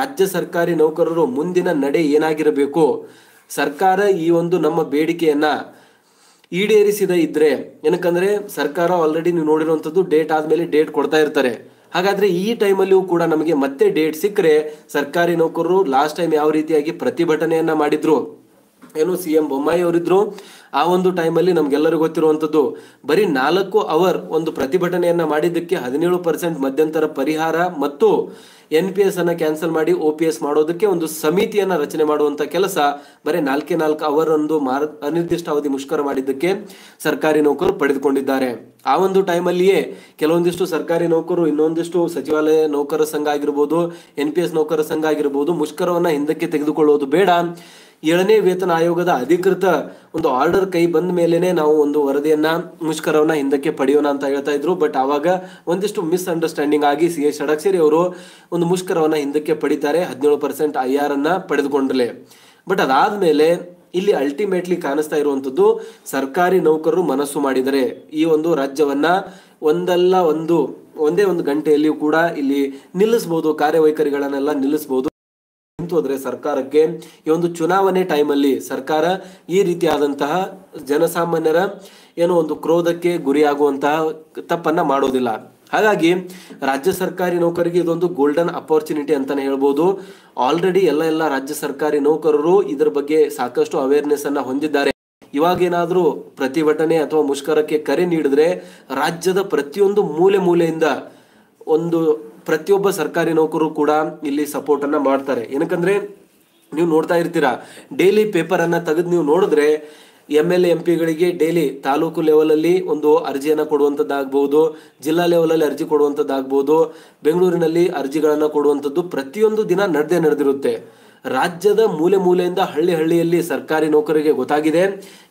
ರಾಜ್ಯ ಸರ್ಕಾರಿ ನೌಕರರು ಮುಂದಿನ ನಡೆ ಏನಾಗಿರಬೇಕು ಸರ್ಕಾರ ಈ ಒಂದು ನಮ್ಮ ಬೇಡಿಕೆಯನ್ನ ಈಡೇರಿಸಿದ ಇದ್ರೆ ಏನಕ್ಕಂದ್ರೆ ಸರ್ಕಾರ ಆಲ್ರೆಡಿ ನೀವು ನೋಡಿರುವಂಥದ್ದು ಡೇಟ್ ಆದ್ಮೇಲೆ ಡೇಟ್ ಕೊಡ್ತಾ ಇರ್ತಾರೆ ಹಾಗಾದ್ರೆ ಈ ಟೈಮಲ್ಲಿಯೂ ಕೂಡ ನಮಗೆ ಮತ್ತೆ ಡೇಟ್ ಸಿಕ್ಕರೆ ಸರ್ಕಾರಿ ನೌಕರರು ಲಾಸ್ಟ್ ಟೈಮ್ ಯಾವ ರೀತಿಯಾಗಿ ಪ್ರತಿಭಟನೆಯನ್ನ ಮಾಡಿದ್ರು ಏನು ಸಿ ಎಂ ಬೊಮ್ಮಾಯಿ ಅವರಿದ್ರು ಆ ಒಂದು ಟೈಮಲ್ಲಿ ನಮ್ಗೆಲ್ಲರೂ ಗೊತ್ತಿರುವಂತದ್ದು ಬರೀ ನಾಲ್ಕು ಅವರ್ ಒಂದು ಪ್ರತಿಭಟನೆಯನ್ನ ಮಾಡಿದ್ದಕ್ಕೆ ಹದಿನೇಳು ಪರ್ಸೆಂಟ್ ಮಧ್ಯಂತರ ಪರಿಹಾರ ಮತ್ತು ಎನ್ ಪಿ ಎಸ್ ಅನ್ನ ಕ್ಯಾನ್ಸಲ್ ಮಾಡಿ ಓ ಪಿ ಎಸ್ ಮಾಡೋದಕ್ಕೆ ಒಂದು ಸಮಿತಿಯನ್ನ ರಚನೆ ಮಾಡುವಂತ ಕೆಲಸ ಬರೀ ನಾಲ್ಕೇ ನಾಲ್ಕು ಅವರ್ ಒಂದು ಮಾರ ಅನಿರ್ದಿಷ್ಟ ಅವಧಿ ಮುಷ್ಕರ ಮಾಡಿದ್ದಕ್ಕೆ ಸರ್ಕಾರಿ ನೌಕರು ಪಡೆದುಕೊಂಡಿದ್ದಾರೆ ಆ ಒಂದು ಟೈಮಲ್ಲಿಯೇ ಕೆಲವೊಂದಿಷ್ಟು ಸರ್ಕಾರಿ ನೌಕರು ಇನ್ನೊಂದಿಷ್ಟು ಸಚಿವಾಲಯ ನೌಕರ ಸಂಘ ಆಗಿರ್ಬೋದು ಎನ್ ಪಿ ಎಸ್ ನೌಕರ ಸಂಘ ಆಗಿರ್ಬೋದು ಮುಷ್ಕರವನ್ನ ಹಿಂದಕ್ಕೆ ತೆಗೆದುಕೊಳ್ಳೋದು ಬೇಡ ಏಳನೇ ವೇತನ ಆಯೋಗದ ಅಧಿಕೃತ ಒಂದು ಆರ್ಡರ್ ಕೈ ಬಂದ ಮೇಲೇ ನಾವು ಒಂದು ವರದಿಯನ್ನ ಮುಷ್ಕರವನ್ನ ಹಿಂದಕ್ಕೆ ಪಡೆಯೋಣ ಅಂತ ಹೇಳ್ತಾ ಇದ್ರು ಬಟ್ ಆವಾಗ ಒಂದಿಷ್ಟು ಮಿಸ್ಅಂಡರ್ಸ್ಟ್ಯಾಂಡಿಂಗ್ ಆಗಿ ಸಿ ಎಸ್ ಷಡಕ್ಷರಿ ಅವರು ಒಂದು ಮುಷ್ಕರವನ್ನ ಹಿಂದಕ್ಕೆ ಪಡಿತಾರೆ ಹದಿನೇಳು ಪರ್ಸೆಂಟ್ ಐ ಆರ್ ಅನ್ನ ಪಡೆದುಕೊಂಡ್ರೆ ಬಟ್ ಅದಾದ್ಮೇಲೆ ಇಲ್ಲಿ ಅಲ್ಟಿಮೇಟ್ಲಿ ಕಾಣಿಸ್ತಾ ಇರುವಂತದ್ದು ಸರ್ಕಾರಿ ನೌಕರರು ಮನಸ್ಸು ಮಾಡಿದರೆ ಈ ಒಂದು ರಾಜ್ಯವನ್ನ ಒಂದಲ್ಲ ಒಂದು ಒಂದೇ ಒಂದು ಗಂಟೆಯಲ್ಲಿಯೂ ಕೂಡ ಇಲ್ಲಿ ನಿಲ್ಲಿಸಬಹುದು ಕಾರ್ಯವೈಖರಿಗಳನ್ನೆಲ್ಲ ನಿಲ್ಲಿಸಬಹುದು ನಿಂತು ಹೋದ್ರೆ ಸರ್ಕಾರಕ್ಕೆ ಈ ಒಂದು ಚುನಾವಣೆ ಟೈಮಲ್ಲಿ ಸರ್ಕಾರ ಈ ರೀತಿಯಾದಂತಹ ಜನಸಾಮಾನ್ಯರ ಏನೋ ಒಂದು ಕ್ರೋಧಕ್ಕೆ ಗುರಿಯಾಗುವಂತಹ ತಪ್ಪನ್ನ ಮಾಡೋದಿಲ್ಲ ಹಾಗಾಗಿ ರಾಜ್ಯ ಸರ್ಕಾರಿ ನೌಕರಿಗೆ ಇದೊಂದು ಗೋಲ್ಡನ್ ಅಪರ್ಚುನಿಟಿ ಅಂತಾನೆ ಹೇಳ್ಬೋದು ಆಲ್ರೆಡಿ ಎಲ್ಲ ಎಲ್ಲ ರಾಜ್ಯ ಸರ್ಕಾರಿ ನೌಕರರು ಇದರ ಬಗ್ಗೆ ಸಾಕಷ್ಟು ಅವೇರ್ನೆಸ್ ಅನ್ನ ಹೊಂದಿದ್ದಾರೆ ಏನಾದ್ರೂ ಪ್ರತಿಭಟನೆ ಅಥವಾ ಮುಷ್ಕರಕ್ಕೆ ಕರೆ ನೀಡಿದ್ರೆ ರಾಜ್ಯದ ಪ್ರತಿಯೊಂದು ಮೂಲೆ ಮೂಲೆಯಿಂದ ಒಂದು ಪ್ರತಿಯೊಬ್ಬ ಸರ್ಕಾರಿ ನೌಕರು ಕೂಡ ಇಲ್ಲಿ ಸಪೋರ್ಟನ್ನು ಮಾಡ್ತಾರೆ ಏನಕಂದ್ರೆ ನೀವು ನೋಡ್ತಾ ಇರ್ತೀರಾ ಡೈಲಿ ಪೇಪರನ್ನು ತೆಗೆದು ನೀವು ನೋಡಿದ್ರೆ ಎಮ್ ಎಲ್ ಎಂ ಪಿಗಳಿಗೆ ಡೈಲಿ ತಾಲೂಕು ಲೆವೆಲಲ್ಲಿ ಒಂದು ಅರ್ಜಿಯನ್ನು ಕೊಡುವಂಥದ್ದಾಗ್ಬೋದು ಜಿಲ್ಲಾ ಲೆವೆಲಲ್ಲಿ ಅರ್ಜಿ ಕೊಡುವಂಥದ್ದಾಗ್ಬೋದು ಬೆಂಗಳೂರಿನಲ್ಲಿ ಅರ್ಜಿಗಳನ್ನು ಕೊಡುವಂಥದ್ದು ಪ್ರತಿಯೊಂದು ದಿನ ನಡೆದೇ ನಡೆದಿರುತ್ತೆ ರಾಜ್ಯದ ಮೂಲೆ ಮೂಲೆಯಿಂದ ಹಳ್ಳಿ ಹಳ್ಳಿಯಲ್ಲಿ ಸರ್ಕಾರಿ ನೌಕರರಿಗೆ ಗೊತ್ತಾಗಿದೆ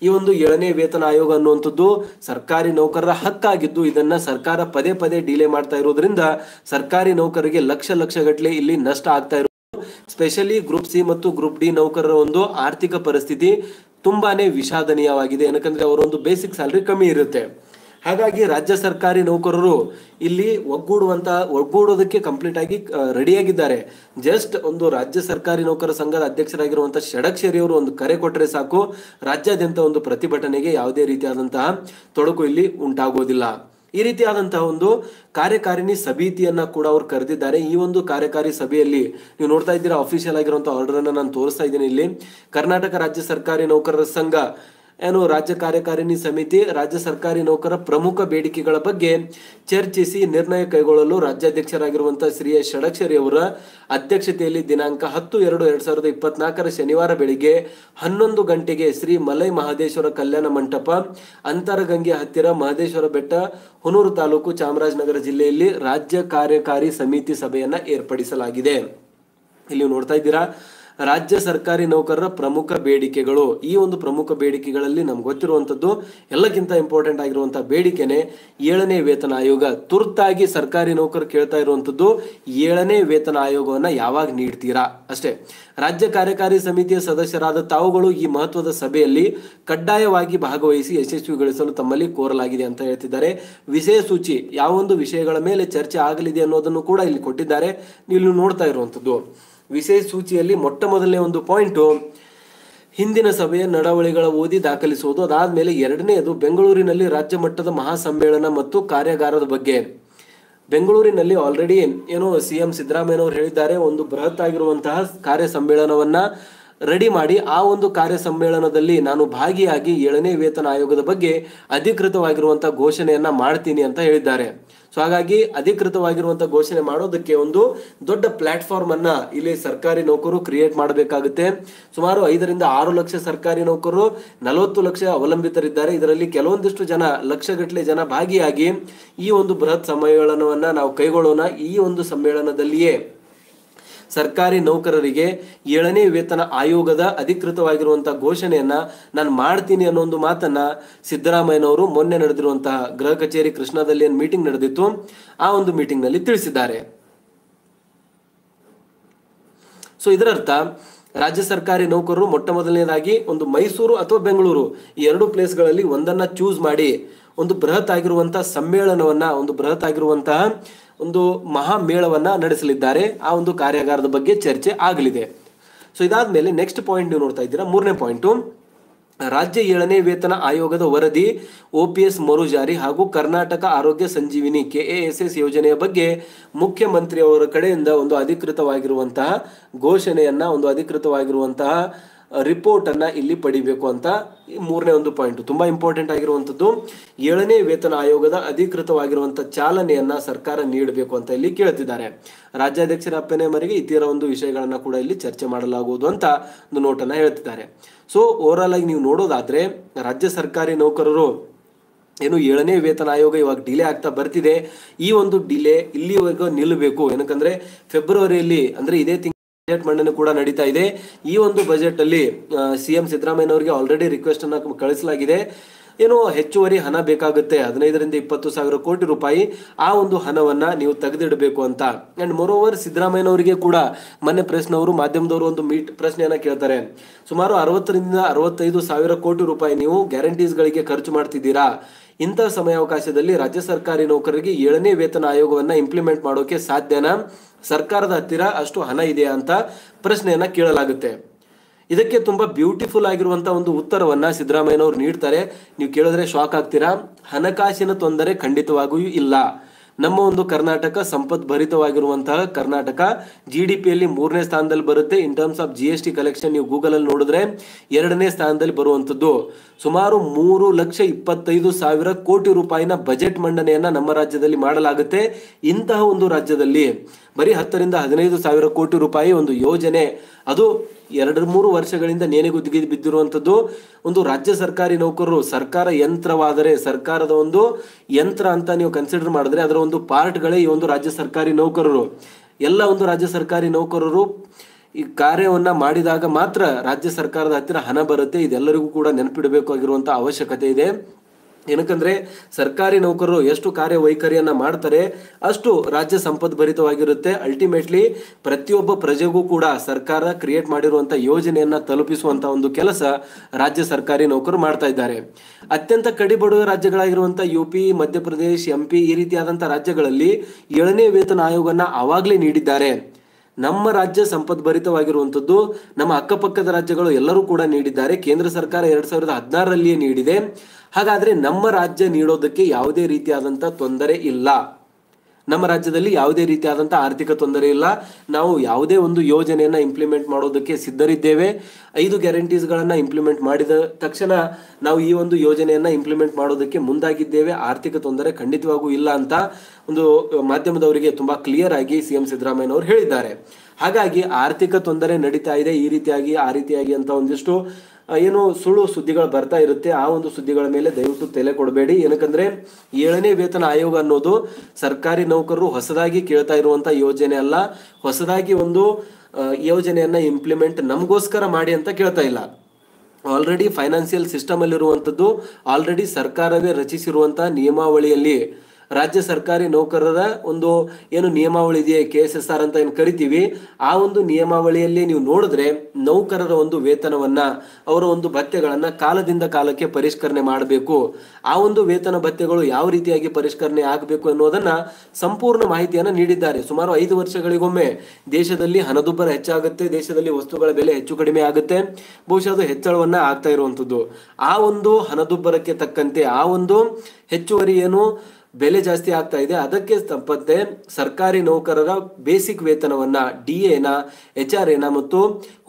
ಈ ಒಂದು ಏಳನೇ ವೇತನ ಆಯೋಗ ಅನ್ನುವಂಥದ್ದು ಸರ್ಕಾರಿ ನೌಕರರ ಹಕ್ಕಾಗಿದ್ದು ಇದನ್ನ ಸರ್ಕಾರ ಪದೇ ಪದೇ ಡಿಲೇ ಮಾಡ್ತಾ ಇರೋದ್ರಿಂದ ಸರ್ಕಾರಿ ನೌಕರರಿಗೆ ಲಕ್ಷ ಲಕ್ಷ ಗಟ್ಟಲೆ ಇಲ್ಲಿ ನಷ್ಟ ಆಗ್ತಾ ಇರೋದು ಸ್ಪೆಷಲಿ ಗ್ರೂಪ್ ಸಿ ಮತ್ತು ಗ್ರೂಪ್ ಡಿ ನೌಕರರ ಒಂದು ಆರ್ಥಿಕ ಪರಿಸ್ಥಿತಿ ತುಂಬಾನೇ ವಿಷಾದನೀಯವಾಗಿದೆ ಏನಕಂದ್ರೆ ಅವರೊಂದು ಬೇಸಿಕ್ ಸ್ಯಾಲ್ರಿ ಕಮ್ಮಿ ಇರುತ್ತೆ ಹಾಗಾಗಿ ರಾಜ್ಯ ಸರ್ಕಾರಿ ನೌಕರರು ಇಲ್ಲಿ ಒಗ್ಗೂಡುವಂತ ಒಗ್ಗೂಡೋದಕ್ಕೆ ಕಂಪ್ಲೀಟ್ ಆಗಿ ರೆಡಿಯಾಗಿದ್ದಾರೆ ಜಸ್ಟ್ ಒಂದು ರಾಜ್ಯ ಸರ್ಕಾರಿ ನೌಕರ ಸಂಘದ ಅಧ್ಯಕ್ಷರಾಗಿರುವಂತಹ ಷಡಕ್ಷೇರಿ ಅವರು ಒಂದು ಕರೆ ಕೊಟ್ಟರೆ ಸಾಕು ರಾಜ್ಯಾದ್ಯಂತ ಒಂದು ಪ್ರತಿಭಟನೆಗೆ ಯಾವುದೇ ರೀತಿಯಾದಂತಹ ತೊಡಕು ಇಲ್ಲಿ ಉಂಟಾಗುವುದಿಲ್ಲ ಈ ರೀತಿಯಾದಂತಹ ಒಂದು ಕಾರ್ಯಕಾರಿಣಿ ಸಮಿತಿಯನ್ನ ಕೂಡ ಅವರು ಕರೆದಿದ್ದಾರೆ ಈ ಒಂದು ಕಾರ್ಯಕಾರಿ ಸಭೆಯಲ್ಲಿ ನೀವು ನೋಡ್ತಾ ಇದ್ದೀರಾ ಅಫಿಷಿಯಲ್ ಆಗಿರುವಂತಹ ಆರ್ಡರ್ ಅನ್ನ ನಾನು ತೋರಿಸ್ತಾ ಇದ್ದೀನಿ ಇಲ್ಲಿ ಕರ್ನಾಟಕ ರಾಜ್ಯ ಸರ್ಕಾರಿ ನೌಕರರ ಸಂಘ ಏನು ರಾಜ್ಯ ಕಾರ್ಯಕಾರಿಣಿ ಸಮಿತಿ ರಾಜ್ಯ ಸರ್ಕಾರಿ ನೌಕರ ಪ್ರಮುಖ ಬೇಡಿಕೆಗಳ ಬಗ್ಗೆ ಚರ್ಚಿಸಿ ನಿರ್ಣಯ ಕೈಗೊಳ್ಳಲು ರಾಜ್ಯಾಧ್ಯಕ್ಷರಾಗಿರುವಂತಹ ಶ್ರೀ ಎಸ್ ಷಡಕ್ಷರಿ ಅವರ ಅಧ್ಯಕ್ಷತೆಯಲ್ಲಿ ದಿನಾಂಕ ಹತ್ತು ಎರಡು ಎರಡ್ ಸಾವಿರದ ಇಪ್ಪತ್ನಾಲ್ಕರ ಶನಿವಾರ ಬೆಳಿಗ್ಗೆ ಹನ್ನೊಂದು ಗಂಟೆಗೆ ಶ್ರೀ ಮಲೈ ಮಹದೇಶ್ವರ ಕಲ್ಯಾಣ ಮಂಟಪ ಅಂತರಗಂಗೆ ಹತ್ತಿರ ಮಹದೇಶ್ವರ ಬೆಟ್ಟ ಹುನೂರು ತಾಲೂಕು ಚಾಮರಾಜನಗರ ಜಿಲ್ಲೆಯಲ್ಲಿ ರಾಜ್ಯ ಕಾರ್ಯಕಾರಿ ಸಮಿತಿ ಸಭೆಯನ್ನ ಏರ್ಪಡಿಸಲಾಗಿದೆ ಇಲ್ಲಿ ನೋಡ್ತಾ ಇದ್ದೀರಾ ರಾಜ್ಯ ಸರ್ಕಾರಿ ನೌಕರರ ಪ್ರಮುಖ ಬೇಡಿಕೆಗಳು ಈ ಒಂದು ಪ್ರಮುಖ ಬೇಡಿಕೆಗಳಲ್ಲಿ ನಮ್ಗೆ ಗೊತ್ತಿರುವಂಥದ್ದು ಎಲ್ಲಕ್ಕಿಂತ ಇಂಪಾರ್ಟೆಂಟ್ ಆಗಿರುವಂತಹ ಬೇಡಿಕೆನೆ ಏಳನೇ ವೇತನ ಆಯೋಗ ತುರ್ತಾಗಿ ಸರ್ಕಾರಿ ನೌಕರರು ಕೇಳ್ತಾ ಇರುವಂಥದ್ದು ಏಳನೇ ವೇತನ ಆಯೋಗವನ್ನು ಯಾವಾಗ ನೀಡ್ತೀರಾ ಅಷ್ಟೇ ರಾಜ್ಯ ಕಾರ್ಯಕಾರಿ ಸಮಿತಿಯ ಸದಸ್ಯರಾದ ತಾವುಗಳು ಈ ಮಹತ್ವದ ಸಭೆಯಲ್ಲಿ ಕಡ್ಡಾಯವಾಗಿ ಭಾಗವಹಿಸಿ ಯಶಸ್ವಿಗೊಳಿಸಲು ತಮ್ಮಲ್ಲಿ ಕೋರಲಾಗಿದೆ ಅಂತ ಹೇಳ್ತಿದ್ದಾರೆ ವಿಷಯ ಸೂಚಿ ಯಾವೊಂದು ವಿಷಯಗಳ ಮೇಲೆ ಚರ್ಚೆ ಆಗಲಿದೆ ಅನ್ನೋದನ್ನು ಕೂಡ ಇಲ್ಲಿ ಕೊಟ್ಟಿದ್ದಾರೆ ಇಲ್ಲಿ ನೋಡ್ತಾ ಇರುವಂಥದ್ದು ವಿಶೇಷ ಸೂಚಿಯಲ್ಲಿ ಮೊಟ್ಟ ಮೊದಲನೇ ಒಂದು ಪಾಯಿಂಟು ಹಿಂದಿನ ಸಭೆಯ ನಡವಳಿಗಳ ಓದಿ ದಾಖಲಿಸುವುದು ಅದಾದಮೇಲೆ ಎರಡನೆಯದು ಬೆಂಗಳೂರಿನಲ್ಲಿ ರಾಜ್ಯ ಮಟ್ಟದ ಮಹಾಸಮ್ಮೇಳನ ಮತ್ತು ಕಾರ್ಯಾಗಾರದ ಬಗ್ಗೆ ಬೆಂಗಳೂರಿನಲ್ಲಿ ಆಲ್ರೆಡಿ ಏನು ಸಿ ಎಂ ಸಿದ್ದರಾಮಯ್ಯನವರು ಹೇಳಿದ್ದಾರೆ ಒಂದು ಬೃಹತ್ ಆಗಿರುವಂತಹ ಕಾರ್ಯ ಸಮ್ಮೇಳನವನ್ನು ರೆಡಿ ಮಾಡಿ ಆ ಒಂದು ಕಾರ್ಯ ಸಮ್ಮೇಳನದಲ್ಲಿ ನಾನು ಭಾಗಿಯಾಗಿ ಏಳನೇ ವೇತನ ಆಯೋಗದ ಬಗ್ಗೆ ಅಧಿಕೃತವಾಗಿರುವಂತಹ ಘೋಷಣೆಯನ್ನ ಮಾಡ್ತೀನಿ ಅಂತ ಹೇಳಿದ್ದಾರೆ ಸೊ ಹಾಗಾಗಿ ಅಧಿಕೃತವಾಗಿರುವಂತಹ ಘೋಷಣೆ ಮಾಡೋದಕ್ಕೆ ಒಂದು ದೊಡ್ಡ ಪ್ಲಾಟ್ಫಾರ್ಮ್ ಅನ್ನ ಇಲ್ಲಿ ಸರ್ಕಾರಿ ನೌಕರು ಕ್ರಿಯೇಟ್ ಮಾಡಬೇಕಾಗುತ್ತೆ ಸುಮಾರು ಐದರಿಂದ ಆರು ಲಕ್ಷ ಸರ್ಕಾರಿ ನೌಕರರು ನಲವತ್ತು ಲಕ್ಷ ಅವಲಂಬಿತರಿದ್ದಾರೆ ಇದರಲ್ಲಿ ಕೆಲವೊಂದಿಷ್ಟು ಜನ ಲಕ್ಷಗಟ್ಟಲೆ ಜನ ಭಾಗಿಯಾಗಿ ಈ ಒಂದು ಬೃಹತ್ ಸಮ್ಮೇಳನವನ್ನ ನಾವು ಕೈಗೊಳ್ಳೋಣ ಈ ಒಂದು ಸಮ್ಮೇಳನದಲ್ಲಿಯೇ ಸರ್ಕಾರಿ ನೌಕರರಿಗೆ ಏಳನೇ ವೇತನ ಆಯೋಗದ ಅಧಿಕೃತವಾಗಿರುವಂತಹ ಘೋಷಣೆಯನ್ನ ನಾನು ಮಾಡ್ತೀನಿ ಅನ್ನೋ ಒಂದು ಮಾತನ್ನ ಸಿದ್ದರಾಮಯ್ಯನವರು ಮೊನ್ನೆ ನಡೆದಿರುವಂತಹ ಗೃಹ ಕಚೇರಿ ಕೃಷ್ಣದಲ್ಲಿ ಏನು ಮೀಟಿಂಗ್ ನಡೆದಿತ್ತು ಆ ಒಂದು ಮೀಟಿಂಗ್ ನಲ್ಲಿ ತಿಳಿಸಿದ್ದಾರೆ ಸೊ ಇದರರ್ಥ ರಾಜ್ಯ ಸರ್ಕಾರಿ ನೌಕರರು ಮೊಟ್ಟ ಮೊದಲನೇದಾಗಿ ಒಂದು ಮೈಸೂರು ಅಥವಾ ಬೆಂಗಳೂರು ಈ ಎರಡು ಪ್ಲೇಸ್ಗಳಲ್ಲಿ ಒಂದನ್ನ ಚೂಸ್ ಮಾಡಿ ಒಂದು ಬೃಹತ್ ಆಗಿರುವಂತಹ ಸಮ್ಮೇಳನವನ್ನ ಒಂದು ಬೃಹತ್ ಆಗಿರುವಂತಹ ಒಂದು ಮಹಾಮೇಳವನ್ನು ನಡೆಸಲಿದ್ದಾರೆ ಆ ಒಂದು ಕಾರ್ಯಾಗಾರದ ಬಗ್ಗೆ ಚರ್ಚೆ ಆಗಲಿದೆ ಸೊ ಇದಾದ ಮೇಲೆ ನೆಕ್ಸ್ಟ್ ಪಾಯಿಂಟ್ ನೀವು ನೋಡ್ತಾ ಇದ್ದೀರಾ ಮೂರನೇ ಪಾಯಿಂಟು ರಾಜ್ಯ ಏಳನೇ ವೇತನ ಆಯೋಗದ ವರದಿ ಒ ಪಿ ಎಸ್ ಮರುಜಾರಿ ಹಾಗೂ Karnataka Arogya Sanjeevini K A S S ಯೋಜನೆಯ ಬಗ್ಗೆ ಮುಖ್ಯಮಂತ್ರಿಯವರ ಕಡೆಯಿಂದ ಒಂದು ಅಧಿಕೃತವಾಗಿರುವಂತಹ ಘೋಷಣೆಯನ್ನು ಒಂದು ಅಧಿಕೃತವಾಗಿರುವಂತಹ ರಿಪೋರ್ಟನ್ನು ಇಲ್ಲಿ ಪಡಿಬೇಕು ಅಂತ ಮೂರನೇ ಒಂದು ಪಾಯಿಂಟ್ ತುಂಬ ಇಂಪಾರ್ಟೆಂಟ್ ಆಗಿರುವಂಥದ್ದು ಏಳನೇ ವೇತನ ಆಯೋಗದ ಅಧಿಕೃತವಾಗಿರುವಂಥ ಚಾಲನೆಯನ್ನು ಸರ್ಕಾರ ನೀಡಬೇಕು ಅಂತ ಇಲ್ಲಿ ಕೇಳ್ತಿದ್ದಾರೆ ರಾಜ್ಯಾಧ್ಯಕ್ಷರ ಅಪ್ಪನೇ ಮನೆಗೆ ಇತರ ಒಂದು ವಿಷಯಗಳನ್ನು ಕೂಡ ಇಲ್ಲಿ ಚರ್ಚೆ ಮಾಡಲಾಗುವುದು ಅಂತ ಒಂದು ನೋಟನ್ನು ಹೇಳ್ತಿದ್ದಾರೆ ಸೊ ಓವರಾಲ್ ಆಗಿ ನೀವು ನೋಡೋದಾದರೆ ರಾಜ್ಯ ಸರ್ಕಾರಿ ನೌಕರರು ಏನು ಏಳನೇ ವೇತನ ಆಯೋಗ ಇವಾಗ ಡಿಲೇ ಆಗ್ತಾ ಬರ್ತಿದೆ ಈ ಒಂದು ಡಿಲೇ ಇಲ್ಲಿವರೆಗೂ ನಿಲ್ಲಬೇಕು ಏನಕ್ಕಂದ್ರೆ ಫೆಬ್ರವರಿಯಲ್ಲಿ ಅಂದರೆ ಇದೇ ತಿಂಗಳ ಬಜೆಟ್ ಮಂಡನೆ ಕೂಡ ನಡೀತಾ ಇದೆ ಈ ಒಂದು ಬಜೆಟ್ ಅಲ್ಲಿ ಸಿಎಂ ಸಿದ್ದರಾಮಯ್ಯ ಅವರಿಗೆ ಆಲ್ರೆಡಿ ರಿಕ್ವೆಸ್ಟ್ ಅನ್ನ ಕಳಿಸಲಾಗಿದೆ ಏನು ಹೆಚ್ಚುವರಿ ಹಣ ಬೇಕಾಗುತ್ತೆ ಹದಿನೈದರಿಂದ ಇಪ್ಪತ್ತು ಸಾವಿರ ಕೋಟಿ ರೂಪಾಯಿ ಆ ಒಂದು ಹಣವನ್ನ ನೀವು ತೆಗೆದಿಡಬೇಕು ಅಂತ ಅಂಡ್ ಸಿದ್ದರಾಮಯ್ಯ ಸಿದ್ದರಾಮಯ್ಯನವರಿಗೆ ಕೂಡ ಮೊನ್ನೆ ಪ್ರಶ್ನವರು ಮಾಧ್ಯಮದವರು ಒಂದು ಮೀಟ್ ಪ್ರಶ್ನೆಯನ್ನ ಕೇಳ್ತಾರೆ ಸುಮಾರು ಅರವತ್ತರಿಂದ ಅರವತ್ತೈದು ಸಾವಿರ ಕೋಟಿ ರೂಪಾಯಿ ನೀವು ಗ್ಯಾರಂಟೀಸ್ಗಳಿಗೆ ಖರ್ಚು ಮಾಡ್ತಿದ್ದೀರಾ ಇಂತಹ ಸಮಯಾವಕಾಶದಲ್ಲಿ ರಾಜ್ಯ ಸರ್ಕಾರಿ ನೌಕರರಿಗೆ ಏಳನೇ ವೇತನ ಆಯೋಗವನ್ನು ಇಂಪ್ಲಿಮೆಂಟ್ ಮಾಡೋಕೆ ಸಾಧ್ಯನಾ ಸರ್ಕಾರದ ಹತ್ತಿರ ಅಷ್ಟು ಹಣ ಇದೆಯಾ ಅಂತ ಪ್ರಶ್ನೆಯನ್ನು ಕೇಳಲಾಗುತ್ತೆ ಇದಕ್ಕೆ ತುಂಬ ಬ್ಯೂಟಿಫುಲ್ ಆಗಿರುವಂಥ ಒಂದು ಉತ್ತರವನ್ನು ಸಿದ್ದರಾಮಯ್ಯನವರು ನೀಡ್ತಾರೆ ನೀವು ಕೇಳಿದ್ರೆ ಶಾಕ್ ಆಗ್ತೀರಾ ಹಣಕಾಸಿನ ತೊಂದರೆ ಖಂಡಿತವಾಗಿಯೂ ಇಲ್ಲ ನಮ್ಮ ಒಂದು ಕರ್ನಾಟಕ ಭರಿತವಾಗಿರುವಂತಹ ಕರ್ನಾಟಕ ಜಿ ಡಿ ಪಿಯಲ್ಲಿ ಮೂರನೇ ಸ್ಥಾನದಲ್ಲಿ ಬರುತ್ತೆ in terms of G S T collection ನೀವು ಗೂಗಲಲ್ಲಿ ನೋಡಿದ್ರೆ ಎರಡನೇ ಸ್ಥಾನದಲ್ಲಿ ಬರುವಂಥದ್ದು ಸುಮಾರು ಮೂರು ಲಕ್ಷ ಇಪ್ಪತ್ತೈದು ಸಾವಿರ ಕೋಟಿ ರೂಪಾಯಿನ ಬಜೆಟ್ ಮಂಡನೆಯನ್ನ ನಮ್ಮ ರಾಜ್ಯದಲ್ಲಿ ಮಾಡಲಾಗುತ್ತೆ ಇಂತಹ ಒಂದು ರಾಜ್ಯದಲ್ಲಿ ಬರೀ ಹತ್ತರಿಂದ ಹದಿನೈದು ಸಾವಿರ ಕೋಟಿ ರೂಪಾಯಿ ಒಂದು ಯೋಜನೆ ಅದು ಎರಡು ಮೂರು ವರ್ಷಗಳಿಂದ ನೇನೆಗುದಿಗೆ ಬಿದ್ದಿರುವಂಥದ್ದು ಒಂದು ರಾಜ್ಯ ಸರ್ಕಾರಿ ನೌಕರರು ಸರ್ಕಾರ ಯಂತ್ರವಾದರೆ ಸರ್ಕಾರದ ಒಂದು ಯಂತ್ರ ಅಂತ ನೀವು ಕನ್ಸಿಡರ್ ಮಾಡಿದ್ರೆ ಅದರ ಒಂದು ಪಾರ್ಟ್ಗಳೇ ಈ ಒಂದು ರಾಜ್ಯ ಸರ್ಕಾರಿ ನೌಕರರು ಎಲ್ಲ ಒಂದು ರಾಜ್ಯ ಸರ್ಕಾರಿ ನೌಕರರು ಈ ಕಾರ್ಯವನ್ನು ಮಾಡಿದಾಗ ಮಾತ್ರ ರಾಜ್ಯ ಸರ್ಕಾರದ ಹತ್ತಿರ ಹಣ ಬರುತ್ತೆ ಇದೆಲ್ಲರಿಗೂ ಕೂಡ ನೆನಪಿಡಬೇಕಾಗಿರುವಂಥ ಅವಶ್ಯಕತೆ ಇದೆ ಏನಕ್ಕಂದ್ರೆ ಸರ್ಕಾರಿ ನೌಕರರು ಎಷ್ಟು ಕಾರ್ಯವೈಖರಿಯನ್ನ ಮಾಡ್ತಾರೆ ಅಷ್ಟು ರಾಜ್ಯ ಸಂಪದ್ಭರಿತವಾಗಿರುತ್ತೆ ಅಲ್ಟಿಮೇಟ್ಲಿ ಪ್ರತಿಯೊಬ್ಬ ಪ್ರಜೆಗೂ ಕೂಡ ಸರ್ಕಾರ ಕ್ರಿಯೇಟ್ ಮಾಡಿರುವಂಥ ಯೋಜನೆಯನ್ನ ತಲುಪಿಸುವಂಥ ಒಂದು ಕೆಲಸ ರಾಜ್ಯ ಸರ್ಕಾರಿ ನೌಕರು ಮಾಡ್ತಾ ಇದ್ದಾರೆ ಅತ್ಯಂತ ಕಡಿಬಡುವ ರಾಜ್ಯಗಳಾಗಿರುವಂಥ U P Madhya Pradesh M P ಈ ರೀತಿಯಾದಂಥ ರಾಜ್ಯಗಳಲ್ಲಿ ಏಳನೇ ವೇತನ ಆಯೋಗನ ಆವಾಗಲೇ ನೀಡಿದ್ದಾರೆ ನಮ್ಮ ರಾಜ್ಯ ಸಂಪದ್ಭರಿತವಾಗಿರುವಂಥದ್ದು ನಮ್ಮ ಅಕ್ಕಪಕ್ಕದ ರಾಜ್ಯಗಳು ಎಲ್ಲರೂ ಕೂಡ ನೀಡಿದ್ದಾರೆ ಕೇಂದ್ರ ಸರ್ಕಾರ ಎರಡ್ ಸಾವಿರದ ಹದಿನಾರರಲ್ಲಿಯೇ ನೀಡಿದೆ ಹಾಗಾದ್ರೆ ನಮ್ಮ ರಾಜ್ಯ ನೀಡೋದಕ್ಕೆ ಯಾವುದೇ ರೀತಿಯಾದಂಥ ತೊಂದರೆ ಇಲ್ಲ ನಮ್ಮ ರಾಜ್ಯದಲ್ಲಿ ಯಾವುದೇ ರೀತಿಯಾದಂಥ ಆರ್ಥಿಕ ತೊಂದರೆ ಇಲ್ಲ ನಾವು ಯಾವುದೇ ಒಂದು ಯೋಜನೆಯನ್ನು ಇಂಪ್ಲಿಮೆಂಟ್ ಮಾಡೋದಕ್ಕೆ ಸಿದ್ಧರಿದ್ದೇವೆ ಐದು ಗ್ಯಾರಂಟೀಸ್ಗಳನ್ನು ಇಂಪ್ಲಿಮೆಂಟ್ ಮಾಡಿದ ತಕ್ಷಣ ನಾವು ಈ ಒಂದು ಯೋಜನೆಯನ್ನು ಇಂಪ್ಲಿಮೆಂಟ್ ಮಾಡೋದಕ್ಕೆ ಮುಂದಾಗಿದ್ದೇವೆ ಆರ್ಥಿಕ ತೊಂದರೆ ಖಂಡಿತವಾಗೂ ಇಲ್ಲ ಅಂತ ಒಂದು ಮಾಧ್ಯಮದವರಿಗೆ ತುಂಬ ಕ್ಲಿಯರ್ ಆಗಿ ಸಿ ಎಂ ಸಿದ್ದರಾಮಯ್ಯನವರು ಹೇಳಿದ್ದಾರೆ ಹಾಗಾಗಿ ಆರ್ಥಿಕ ತೊಂದರೆ ನಡೀತಾ ಇದೆ ಈ ರೀತಿಯಾಗಿ ಆ ರೀತಿಯಾಗಿ ಅಂತ ಒಂದಿಷ್ಟು ಏನು ಸುಳ್ಳು ಸುದ್ದಿಗಳು ಬರ್ತಾ ಇರುತ್ತೆ ಆ ಒಂದು ಸುದ್ದಿಗಳ ಮೇಲೆ ದಯವಿಟ್ಟು ತಲೆ ಕೊಡಬೇಡಿ ಏನಕ್ಕಂದ್ರೆ ಏಳನೇ ವೇತನ ಆಯೋಗ ಅನ್ನೋದು ಸರ್ಕಾರಿ ನೌಕರರು ಹೊಸದಾಗಿ ಕೇಳ್ತಾ ಇರುವಂತ ಯೋಜನೆ ಅಲ್ಲ ಹೊಸದಾಗಿ ಒಂದು ಯೋಜನೆಯನ್ನ ಇಂಪ್ಲಿಮೆಂಟ್ ನಮಗೋಸ್ಕರ ಮಾಡಿ ಅಂತ ಕೇಳ್ತಾ ಇಲ್ಲ ಆಲ್ರೆಡಿ ಫೈನಾನ್ಸಿಯಲ್ ಸಿಸ್ಟಮ್ ಅಲ್ಲಿರುವಂತದ್ದು ಆಲ್ರೆಡಿ ಸರ್ಕಾರವೇ ರಚಿಸಿರುವಂತಹ ನಿಯಮಾವಳಿಯಲ್ಲಿ ರಾಜ್ಯ ಸರ್ಕಾರಿ ನೌಕರರ ಒಂದು ಏನು ನಿಯಮಾವಳಿ ಇದೆಯಾ ಕೆ ಎಸ್ ಎಸ್ ಆರ್ ಅಂತ ಏನು ಕರಿತೀವಿ ಆ ಒಂದು ನಿಯಮಾವಳಿಯಲ್ಲಿ ನೀವು ನೋಡಿದ್ರೆ ನೌಕರರ ಒಂದು ವೇತನವನ್ನ ಅವರ ಒಂದು ಭತ್ಯೆಗಳನ್ನ ಕಾಲದಿಂದ ಕಾಲಕ್ಕೆ ಪರಿಷ್ಕರಣೆ ಮಾಡಬೇಕು ಆ ಒಂದು ವೇತನ ಭತ್ಯೆಗಳು ಯಾವ ರೀತಿಯಾಗಿ ಪರಿಷ್ಕರಣೆ ಆಗಬೇಕು ಅನ್ನೋದನ್ನ ಸಂಪೂರ್ಣ ಮಾಹಿತಿಯನ್ನು ನೀಡಿದ್ದಾರೆ ಸುಮಾರು ಐದು ವರ್ಷಗಳಿಗೊಮ್ಮೆ ದೇಶದಲ್ಲಿ ಹಣದುಬ್ಬರ ಹೆಚ್ಚಾಗುತ್ತೆ ದೇಶದಲ್ಲಿ ವಸ್ತುಗಳ ಬೆಲೆ ಹೆಚ್ಚು ಕಡಿಮೆ ಆಗುತ್ತೆ ಬಹುಶಃ ಅದು ಹೆಚ್ಚಳವನ್ನ ಆಗ್ತಾ ಇರುವಂತದ್ದು ಆ ಒಂದು ಹಣದುಬ್ಬರಕ್ಕೆ ತಕ್ಕಂತೆ ಆ ಒಂದು ಹೆಚ್ಚುವರಿ ಏನು ಬೆಲೆ ಜಾಸ್ತಿ ಆಗ್ತಾ ಇದೆ ಅದಕ್ಕೆ ತಪ್ಪತ್ತೆ ಸರ್ಕಾರಿ ನೌಕರರ ಬೇಸಿಕ್ ವೇತನವನ್ನ ಡಿ ಎನ ಎಚ್ ಆರ್ ಎನ ಮತ್ತು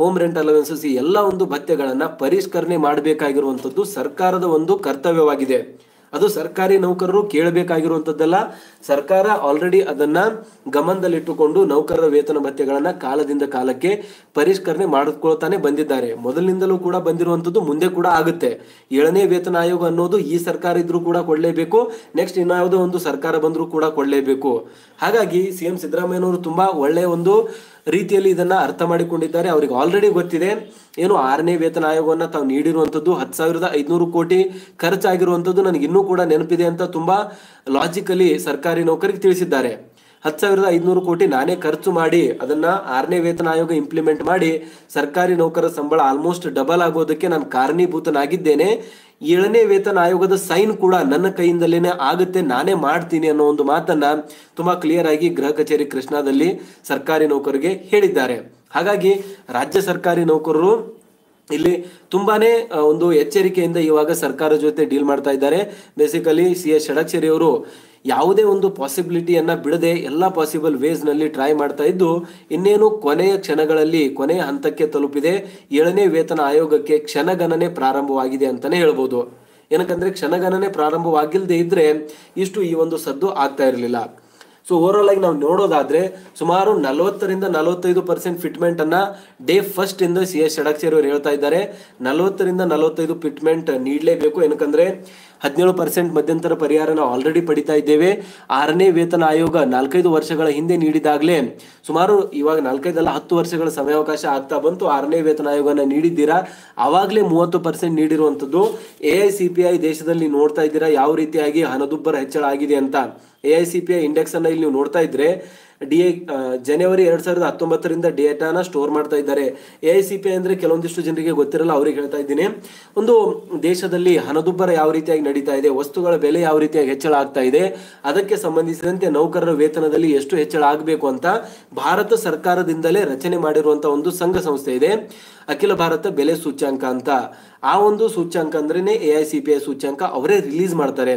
ಹೋಮ್ ರೆಂಟ್ ಅಲವೆನ್ಸಸ್ ಈ ಎಲ್ಲ ಒಂದು ಭತ್ಯೆಗಳನ್ನ ಪರಿಷ್ಕರಣೆ ಮಾಡಬೇಕಾಗಿರುವಂಥದ್ದು ಸರ್ಕಾರದ ಒಂದು ಕರ್ತವ್ಯವಾಗಿದೆ ಅದು ಸರ್ಕಾರಿ ನೌಕರರು ಕೇಳಬೇಕಾಗಿರುವಂತದ್ದಲ್ಲ ಸರ್ಕಾರ ಆಲ್ರೆಡಿ ಅದನ್ನ ಗಮನದಲ್ಲಿಟ್ಟುಕೊಂಡು ನೌಕರರ ವೇತನ ಭತ್ಯೆಗಳನ್ನ ಕಾಲದಿಂದ ಕಾಲಕ್ಕೆ ಪರಿಷ್ಕರಣೆ ಮಾಡಿಕೊಳ್ತಾನೆ ಬಂದಿದ್ದಾರೆ ಮೊದಲಿನಿಂದಲೂ ಕೂಡ ಬಂದಿರುವಂಥದ್ದು ಮುಂದೆ ಕೂಡ ಆಗುತ್ತೆ ಏಳನೇ ವೇತನ ಆಯೋಗ ಅನ್ನೋದು ಈ ಸರ್ಕಾರ ಇದ್ರೂ ಕೂಡ ಕೊಡಲೇಬೇಕು ನೆಕ್ಸ್ಟ್ ಇನ್ನಾವುದೋ ಒಂದು ಸರ್ಕಾರ ಬಂದರೂ ಕೂಡ ಕೊಡಲೇಬೇಕು ಹಾಗಾಗಿ ಸಿಎಂ ಸಿದ್ದರಾಮಯ್ಯನವರು ತುಂಬಾ ಒಳ್ಳೆಯ ಒಂದು ರೀತಿಯಲ್ಲಿ ಇದನ್ನ ಅರ್ಥ ಮಾಡಿಕೊಂಡಿದ್ದಾರೆ ಅವರಿಗೆ ಆಲ್ರೆಡಿ ಗೊತ್ತಿದೆ ಏನು ಆರನೇ ವೇತನ ಆಯೋಗವನ್ನ ತಾವು ನೀಡಿರುವಂತದ್ದು ಹತ್ತು ಸಾವಿರದ ಐದುನೂರು ಕೋಟಿ ಖರ್ಚಾಗಿರುವಂತದ್ದು ನನಗೆ ಇನ್ನೂ ಕೂಡ ನೆನಪಿದೆ ಅಂತ ತುಂಬಾ ಲಾಜಿಕಲಿ ಸರ್ಕಾರಿ ನೌಕರಿಗೆ ತಿಳಿಸಿದ್ದಾರೆ ಹತ್ತು ಸಾವಿರದ ಐದುನೂರು ಕೋಟಿ ನಾನೇ ಖರ್ಚು ಮಾಡಿ ಅದನ್ನ ಆರನೇ ವೇತನ ಆಯೋಗ ಇಂಪ್ಲಿಮೆಂಟ್ ಮಾಡಿ ಸರ್ಕಾರಿ ನೌಕರರ ಸಂಬಳ ಆಲ್ಮೋಸ್ಟ್ ಡಬಲ್ ಆಗೋದಕ್ಕೆ ನಾನು ಕಾರಣೀಭೂತನಾಗಿದ್ದೇನೆ ಏಳನೇ ವೇತನ ಆಯೋಗದ ಸೈನ್ ಕೂಡ ನನ್ನ ಕೈಯಿಂದಲೇನೆ ಆಗುತ್ತೆ ನಾನೇ ಮಾಡ್ತೀನಿ ಅನ್ನೋ ಒಂದು ಮಾತನ್ನ ತುಂಬಾ ಕ್ಲಿಯರ್ ಆಗಿ ಗೃಹ ಕಚೇರಿ ಕೃಷ್ಣಾದಲ್ಲಿ ಸರ್ಕಾರಿ ನೌಕರಿಗೆ ಹೇಳಿದ್ದಾರೆ ಹಾಗಾಗಿ ರಾಜ್ಯ ಸರ್ಕಾರಿ ನೌಕರರು ಇಲ್ಲಿ ತುಂಬಾನೇ ಒಂದು ಎಚ್ಚರಿಕೆಯಿಂದ ಇವಾಗ ಸರ್ಕಾರ ಜೊತೆ ಡೀಲ್ ಮಾಡ್ತಾ ಇದ್ದಾರೆ ಬೇಸಿಕಲಿ ಸಿ ಎಸ್ ಷಡಕ್ಷೇರಿ ಅವರು ಯಾವುದೇ ಒಂದು ಪಾಸಿಬಿಲಿಟಿಯನ್ನು ಬಿಡದೆ ಎಲ್ಲ ಪಾಸಿಬಲ್ ವೇಸ್ನಲ್ಲಿ ಟ್ರೈ ಮಾಡ್ತಾ ಇದ್ದು ಇನ್ನೇನು ಕೊನೆಯ ಕ್ಷಣಗಳಲ್ಲಿ ಕೊನೆಯ ಹಂತಕ್ಕೆ ತಲುಪಿದೆ ಏಳನೇ ವೇತನ ಆಯೋಗಕ್ಕೆ ಕ್ಷಣಗಣನೆ ಪ್ರಾರಂಭವಾಗಿದೆ ಅಂತಲೇ ಹೇಳ್ಬೋದು ಏನಕ್ಕಂದರೆ ಕ್ಷಣಗಣನೆ ಪ್ರಾರಂಭವಾಗಿಲ್ಲದೆ ಇದ್ದರೆ ಇಷ್ಟು ಈ ಒಂದು ಸದ್ದು ಆಗ್ತಾ ಇರಲಿಲ್ಲ ಸೊ ಓವರಾಲ್ ಆಗಿ ನಾವು ನೋಡೋದಾದರೆ ಸುಮಾರು ನಲವತ್ತರಿಂದ ನಲವತ್ತೈದು ಪರ್ಸೆಂಟ್ ಫಿಟ್ಮೆಂಟನ್ನು ಡೇ ಫಸ್ಟಿಂದ ಸಿ ಎಸ್ ಷಡಕ್ಷರಿ ಹೇಳ್ತಾ ಇದ್ದಾರೆ ನಲವತ್ತರಿಂದ ನಲವತ್ತೈದು ಫಿಟ್ಮೆಂಟ್ ನೀಡಲೇಬೇಕು ಏನಕ್ಕಂದರೆ ಹದಿನೇಳು ಪರ್ಸೆಂಟ್ ಮಧ್ಯಂತರ ಪರಿಹಾರ ನಾವು ಆಲ್ರೆಡಿ ಪಡಿತಾ ಇದ್ದೇವೆ ಆರನೇ ವೇತನ ಆಯೋಗ ನಾಲ್ಕೈದು ವರ್ಷಗಳ ಹಿಂದೆ ನೀಡಿದಾಗಲೇ ಸುಮಾರು ಇವಾಗ ನಾಲ್ಕೈದಲ್ಲ ಹತ್ತು ವರ್ಷಗಳ ಸಮಯಾವಕಾಶ ಆಗ್ತಾ ಬಂತು ಆರನೇ ವೇತನ ಆಯೋಗನ ನೀಡಿದ್ದೀರಾ ಆವಾಗಲೇ ಮೂವತ್ತು ಪರ್ಸೆಂಟ್ ನೀಡಿರುವಂಥದ್ದು A I C P I ದೇಶದಲ್ಲಿ ನೋಡ್ತಾ ಇದ್ದೀರಾ ಯಾವ ರೀತಿಯಾಗಿ ಹಣದುಬ್ಬರ ಹೆಚ್ಚಳ ಆಗಿದೆ ಅಂತ A I C P I index ಅನ್ನ ಇಲ್ಲಿ ನೀವು ನೋಡ್ತಾ ಇದ್ರೆ ಡಿ ಎ ಜನವರಿ ಎರಡು ಸಾವಿರದ ಹತ್ತೊಂಬತ್ತರಿಂದ ಡೇಟಾನ ಸ್ಟೋರ್ ಮಾಡ್ತಾ ಇದ್ದಾರೆ ಎ ಐ ಸಿ ಪಿ ಅಂದರೆ ಕೆಲವೊಂದಿಷ್ಟು ಜನರಿಗೆ ಗೊತ್ತಿರಲ್ಲ ಅವ್ರಿಗೆ ಹೇಳ್ತಾ ಇದ್ದೀನಿ ಒಂದು ದೇಶದಲ್ಲಿ ಹಣದುಬ್ಬರ ಯಾವ ರೀತಿಯಾಗಿ ನಡೀತಾ ಇದೆ ವಸ್ತುಗಳ ಬೆಲೆ ಯಾವ ರೀತಿಯಾಗಿ ಹೆಚ್ಚಳ ಆಗ್ತಾ ಇದೆ ಅದಕ್ಕೆ ಸಂಬಂಧಿಸಿದಂತೆ ನೌಕರರ ವೇತನದಲ್ಲಿ ಎಷ್ಟು ಹೆಚ್ಚಳ ಆಗಬೇಕು ಅಂತ ಭಾರತ ಸರ್ಕಾರದಿಂದಲೇ ರಚನೆ ಮಾಡಿರುವಂತಹ ಒಂದು ಸಂಘ ಸಂಸ್ಥೆ ಇದೆ ಅಖಿಲ ಭಾರತ ಬೆಲೆ ಸೂಚ್ಯಾಂಕ ಅಂತ ಆ ಒಂದು ಸೂಚ್ಯಂಕ ಅಂದ್ರೇ A I C P I ಸೂಚ್ಯಂಕ ಅವರೇ ರಿಲೀಸ್ ಮಾಡ್ತಾರೆ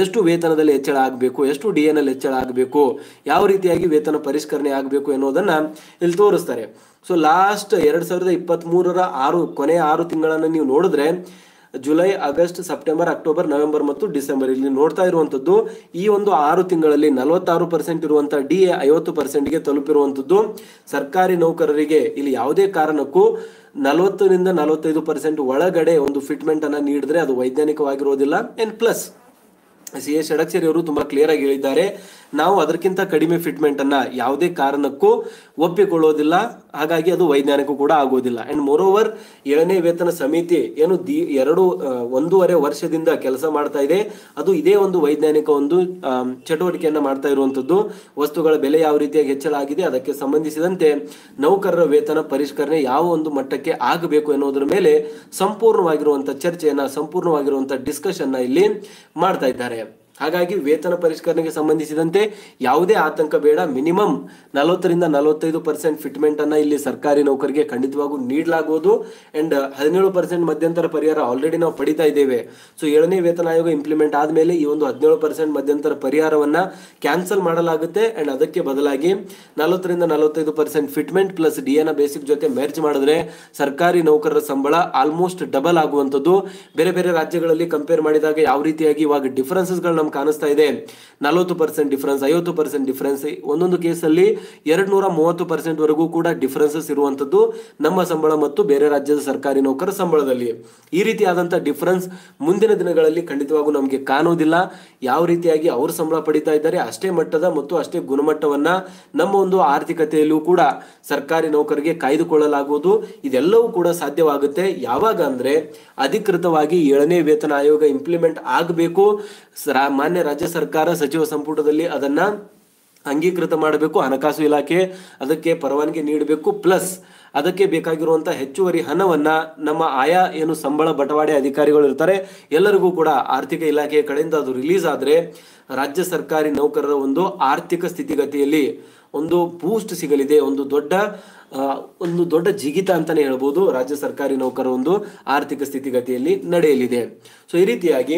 ಎಷ್ಟು ವೇತನದಲ್ಲಿ ಹೆಚ್ಚಳ ಆಗಬೇಕು ಎಷ್ಟು ಡಿ ಎನ್ ಅಲ್ಲಿ ಹೆಚ್ಚಳ ಆಗಬೇಕು ಯಾವ ರೀತಿಯಾಗಿ ವೇತನ ಪರಿಷ್ಕರಣೆ ಆಗಬೇಕು ಎನ್ನುವುದನ್ನ ಇಲ್ಲಿ ತೋರಿಸ್ತಾರೆ ಸೊ ಲಾಸ್ಟ್ ಎರಡ್ ಸಾವಿರದ ಇಪ್ಪತ್ತ್ ಮೂರರ ಆರು ಕೊನೆಯ ಆರು ತಿಂಗಳನ್ನು ನೀವು ನೋಡಿದ್ರೆ July August September October November ಮತ್ತು ಡಿಸೆಂಬರ್ ಇಲ್ಲಿ ನೋಡ್ತಾ ಇರುವಂತದ್ದು ಈ ಒಂದು ಆರು ತಿಂಗಳಲ್ಲಿ ನಲವತ್ತಾರು ಪರ್ಸೆಂಟ್ ಇರುವಂಥ ಡಿ ಎ ಐವತ್ತು ಪರ್ಸೆಂಟ್ಗೆ ತಲುಪಿರುವಂತದ್ದು ಸರ್ಕಾರಿ ನೌಕರರಿಗೆ ಇಲ್ಲಿ ಯಾವುದೇ ಕಾರಣಕ್ಕೂ ನಲವತ್ತರಿಂದ ನಲವತ್ತೈದು ಪರ್ಸೆಂಟ್ ಒಳಗಡೆ ಒಂದು ಫಿಟ್ಮೆಂಟ್ ಅನ್ನ ನೀಡಿದ್ರೆ ಅದು ವೈಜ್ಞಾನಿಕವಾಗಿರೋದಿಲ್ಲ N plus C S Shadakshari ಅವರು ತುಂಬಾ ಕ್ಲಿಯರ್ ಆಗಿ ಹೇಳಿದ್ದಾರೆ ನಾವು ಅದಕ್ಕಿಂತ ಕಡಿಮೆ ಫಿಟ್ಮೆಂಟ್ ಅನ್ನ ಯಾವುದೇ ಕಾರಣಕ್ಕೂ ಒಪ್ಪಿಕೊಳ್ಳೋದಿಲ್ಲ ಹಾಗಾಗಿ ಅದು ವೈಜ್ಞಾನಿಕ ಕೂಡ ಆಗೋದಿಲ್ಲ ಅಂಡ್ ಓವರ್ ಏಳನೇ ವೇತನ ಸಮಿತಿ ಏನು ದಿ ಎರಡು ಒಂದೂವರೆ ವರ್ಷದಿಂದ ಕೆಲಸ ಮಾಡ್ತಾ ಇದೆ ಅದು ಇದೇ ಒಂದು ವೈಜ್ಞಾನಿಕ ಒಂದು ಚಟುವಟಿಕೆಯನ್ನು ಮಾಡ್ತಾ ಇರುವಂಥದ್ದು ವಸ್ತುಗಳ ಬೆಲೆ ಯಾವ ರೀತಿಯಾಗಿ ಹೆಚ್ಚಳ ಆಗಿದೆ ಅದಕ್ಕೆ ಸಂಬಂಧಿಸಿದಂತೆ ನೌಕರರ ವೇತನ ಪರಿಷ್ಕರಣೆ ಯಾವ ಒಂದು ಮಟ್ಟಕ್ಕೆ ಆಗಬೇಕು ಎನ್ನುವುದರ ಮೇಲೆ ಸಂಪೂರ್ಣವಾಗಿರುವಂತಹ ಚರ್ಚೆಯನ್ನ ಸಂಪೂರ್ಣವಾಗಿರುವಂತಹ ಡಿಸ್ಕಷನ್ನ ಇಲ್ಲಿ ಮಾಡ್ತಾ ಇದ್ದಾರೆ ಹಾಗಾಗಿ ವೇತನ ಪರಿಷ್ಕರಣೆಗೆ ಸಂಬಂಧಿಸಿದಂತೆ ಯಾವುದೇ ಆತಂಕ ಬೇಡ ಮಿನಿಮಮ್ ನಲವತ್ತರಿಂದ ನಲವತ್ತೈದು ಪರ್ಸೆಂಟ್ ಫಿಟ್ಮೆಂಟ್ ಅನ್ನ ಇಲ್ಲಿ ಸರ್ಕಾರಿ ನೌಕರಿಗೆ ಖಂಡಿತವಾಗೂ ನೀಡಲಾಗುವುದು ಅಂಡ್ ಹದಿನೇಳು ಪರ್ಸೆಂಟ್ ಮಧ್ಯಂತರ ಪರಿಹಾರ ಆಲ್ರೆಡಿ ನಾವು ಪಡಿತಾ ಇದ್ದೇವೆ ಸೊ ಏಳನೇ ವೇತನ ಆಯೋಗ ಇಂಪ್ಲಿಮೆಂಟ್ ಆದಮೇಲೆ ಈ ಒಂದು ಹದಿನೇಳು ಪರ್ಸೆಂಟ್ ಮಧ್ಯಂತರ ಪರಿಹಾರವನ್ನ ಕ್ಯಾನ್ಸಲ್ ಮಾಡಲಾಗುತ್ತೆ ಅಂಡ್ ಅದಕ್ಕೆ ಬದಲಾಗಿ ನಲವತ್ತರಿಂದ ನಲವತ್ತೈದು percent fitment plus D N basic ಜೊತೆ ಮ್ಯಾರ್ಚ್ ಮಾಡಿದ್ರೆ ಸರ್ಕಾರಿ ನೌಕರರ ಸಂಬಳ ಆಲ್ಮೋಸ್ಟ್ ಡಬಲ್ ಆಗುವಂಥದ್ದು ಬೇರೆ ಬೇರೆ ರಾಜ್ಯಗಳಲ್ಲಿ ಕಂಪೇರ್ ಮಾಡಿದಾಗ ಯಾವ ರೀತಿಯಾಗಿ ಇವಾಗ ಡಿಫರೆನ್ಸಸ್ಗಳನ್ನ ನಮ್ಗೆ ಕಾಣಿಸ್ತಾ ಇದೆ ನಲವತ್ತು ಪರ್ಸೆಂಟ್ ಡಿಫ್ರೆನ್ಸ್ ಐವತ್ತು ಪರ್ಸೆಂಟ್ ಡಿಫ್ರೆನ್ಸ್ ಒಂದೊಂದು ಕೇಸಲ್ಲಿ ಎರಡು ನೂರ ಮೂವತ್ತು ಪರ್ಸೆಂಟ್ ವರೆಗೂ ಕೂಡ ಡಿಫ್ರೆನ್ಸಸ್ ಇರುವಂಥದ್ದು ನಮ್ಮ ಸಂಬಳ ಮತ್ತು ಬೇರೆ ರಾಜ್ಯದ ಸರ್ಕಾರಿ ನೌಕರ ಸಂಬಳದಲ್ಲಿ ಈ ರೀತಿಯಾದಂಥ ಡಿಫ್ರೆನ್ಸ್ ಮುಂದಿನ ದಿನಗಳಲ್ಲಿ ಖಂಡಿತವಾಗೂ ನಮಗೆ ಕಾಣೋದಿಲ್ಲ ಯಾವ ರೀತಿಯಾಗಿ ಅವರು ಸಂಬಳ ಪಡಿತಾ ಇದ್ದಾರೆ ಅಷ್ಟೇ ಮಟ್ಟದ ಮತ್ತು ಅಷ್ಟೇ ಗುಣಮಟ್ಟವನ್ನ ನಮ್ಮ ಒಂದು ಆರ್ಥಿಕತೆಯಲ್ಲೂ ಕೂಡ ಸರ್ಕಾರಿ ನೌಕರಿಗೆ ಕಾಯ್ದುಕೊಳ್ಳಲಾಗುವುದು ಇದೆಲ್ಲವೂ ಕೂಡ ಸಾಧ್ಯವಾಗುತ್ತೆ ಯಾವಾಗ ಅಂದ್ರೆ ಅಧಿಕೃತವಾಗಿ ಏಳನೇ ವೇತನ ಆಯೋಗ ಇಂಪ್ಲಿಮೆಂಟ್ ಆಗಬೇಕು ಮಾನ್ಯ ರಾಜ್ಯ ಸರ್ಕಾರ ಸಚಿವ ಸಂಪುಟದಲ್ಲಿ ಅದನ್ನ ಅಂಗೀಕೃತ ಮಾಡಬೇಕು ಹಣಕಾಸು ಇಲಾಖೆ ಅದಕ್ಕೆ ಪರವಾನಗಿ ನೀಡಬೇಕು ಪ್ಲಸ್ ಅದಕ್ಕೆ ಬೇಕಾಗಿರುವಂತಹ ಹೆಚ್ಚುವರಿ ಹಣವನ್ನ ನಮ್ಮ ಆಯಾ ಏನು ಸಂಬಳ ಬಟವಾಡೆ ಅಧಿಕಾರಿಗಳು ಇರ್ತಾರೆ ಎಲ್ಲರಿಗೂ ಕೂಡ ಆರ್ಥಿಕ ಇಲಾಖೆಯ ಕಡೆಯಿಂದ ಅದು ರಿಲೀಸ್ ಆದರೆ ರಾಜ್ಯ ಸರ್ಕಾರಿ ನೌಕರರ ಒಂದು ಆರ್ಥಿಕ ಸ್ಥಿತಿಗತಿಯಲ್ಲಿ ಒಂದು ಬೂಸ್ಟ್ ಸಿಗಲಿದೆ ಒಂದು ದೊಡ್ಡ ಒಂದು ದೊಡ್ಡ ಜಿಗಿತ ಅಂತಾನೆ ಹೇಳ್ಬೋದು ರಾಜ್ಯ ಸರ್ಕಾರಿ ನೌಕರ ಒಂದು ಆರ್ಥಿಕ ಸ್ಥಿತಿಗತಿಯಲ್ಲಿ ನಡೆಯಲಿದೆ ಸೊ ಈ ರೀತಿಯಾಗಿ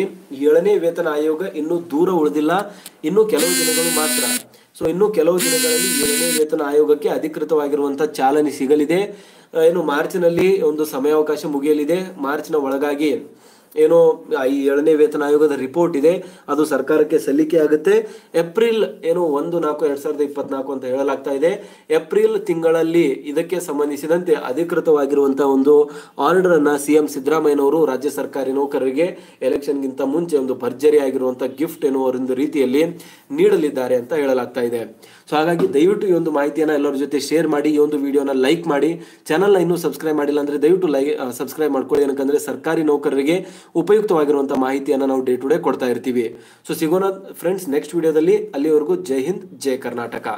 ಏಳನೇ ವೇತನ ಆಯೋಗ ಇನ್ನೂ ದೂರ ಉಳಿದಿಲ್ಲ ಇನ್ನೂ ಕೆಲವು ದಿನಗಳು ಮಾತ್ರ ಸೊ ಇನ್ನೂ ಕೆಲವು ದಿನಗಳಲ್ಲಿ ಏಳನೇ ವೇತನ ಆಯೋಗಕ್ಕೆ ಅಧಿಕೃತವಾಗಿರುವಂತಹ ಚಾಲನೆ ಸಿಗಲಿದೆ ಏನು ಮಾರ್ಚ್ನಲ್ಲಿ ಒಂದು ಸಮಯಾವಕಾಶ ಮುಗಿಯಲಿದೆ ಮಾರ್ಚ್ನ ಒಳಗಾಗಿ ಏನೋ ಈ ಏಳನೇ ವೇತನ ಆಯೋಗದ ರಿಪೋರ್ಟ್ ಇದೆ ಅದು ಸರ್ಕಾರಕ್ಕೆ ಸಲ್ಲಿಕೆ ಆಗುತ್ತೆ ಏಪ್ರಿಲ್ ಏನು ಒಂದು ನಾಲ್ಕು ಎರಡು ಸಾವಿರದ ಇಪ್ಪತ್ನಾಲ್ಕು ಅಂತ ಹೇಳಲಾಗ್ತಾ ಇದೆ ಏಪ್ರಿಲ್ ತಿಂಗಳಲ್ಲಿ ಇದಕ್ಕೆ ಸಂಬಂಧಿಸಿದಂತೆ ಅಧಿಕೃತವಾಗಿರುವಂತಹ ಒಂದು ಆರ್ಡರ್ ಅನ್ನ ಸಿಎಂ ಸಿದ್ದರಾಮಯ್ಯನವರು ರಾಜ್ಯ ಸರ್ಕಾರಿ ನೌಕರರಿಗೆ ಎಲೆಕ್ಷನ್ಗಿಂತ ಮುಂಚೆ ಒಂದು ಭರ್ಜರಿ ಆಗಿರುವಂತಹ ಗಿಫ್ಟ್ ಎನ್ನುವ ರೀತಿಯಲ್ಲಿ ನೀಡಲಿದ್ದಾರೆ ಅಂತ ಹೇಳಲಾಗ್ತಾ ಇದೆ ಸೊ ಹಾಗಾಗಿ ದಯವಿಟ್ಟು ಈ ಒಂದು ಮಾಹಿತಿಯನ್ನು ಎಲ್ಲರ ಜೊತೆ ಶೇರ್ ಮಾಡಿ ಈ ಒಂದು ವಿಡಿಯೋನ ಲೈಕ್ ಮಾಡಿ ಚಾನಲ್ನ ಇನ್ನೂ ಸಬ್ಸ್ಕ್ರೈಬ್ ಮಾಡಿಲ್ಲ ಅಂದರೆ ದಯವಿಟ್ಟು ಲೈ ಸಬ್ಸ್ಕ್ರೈಬ್ ಮಾಡ್ಕೊಳ್ಳಿ ಏನಕ್ಕಂದರೆ ಸರ್ಕಾರಿ ನೌಕರರಿಗೆ ಉಪಯುಕ್ತವಾಗಿರುವಂಥ ಮಾಹಿತಿಯನ್ನು ನಾವು ಡೇ ಟು ಡೇ ಕೊಡ್ತಾ ಇರ್ತೀವಿ ಸೊ ಸಿಗೋಣ ಫ್ರೆಂಡ್ಸ್ ನೆಕ್ಸ್ಟ್ ವಿಡಿಯೋದಲ್ಲಿ ಅಲ್ಲಿವರೆಗೂ ಜೈ ಹಿಂದ್ ಜೈ ಕರ್ನಾಟಕ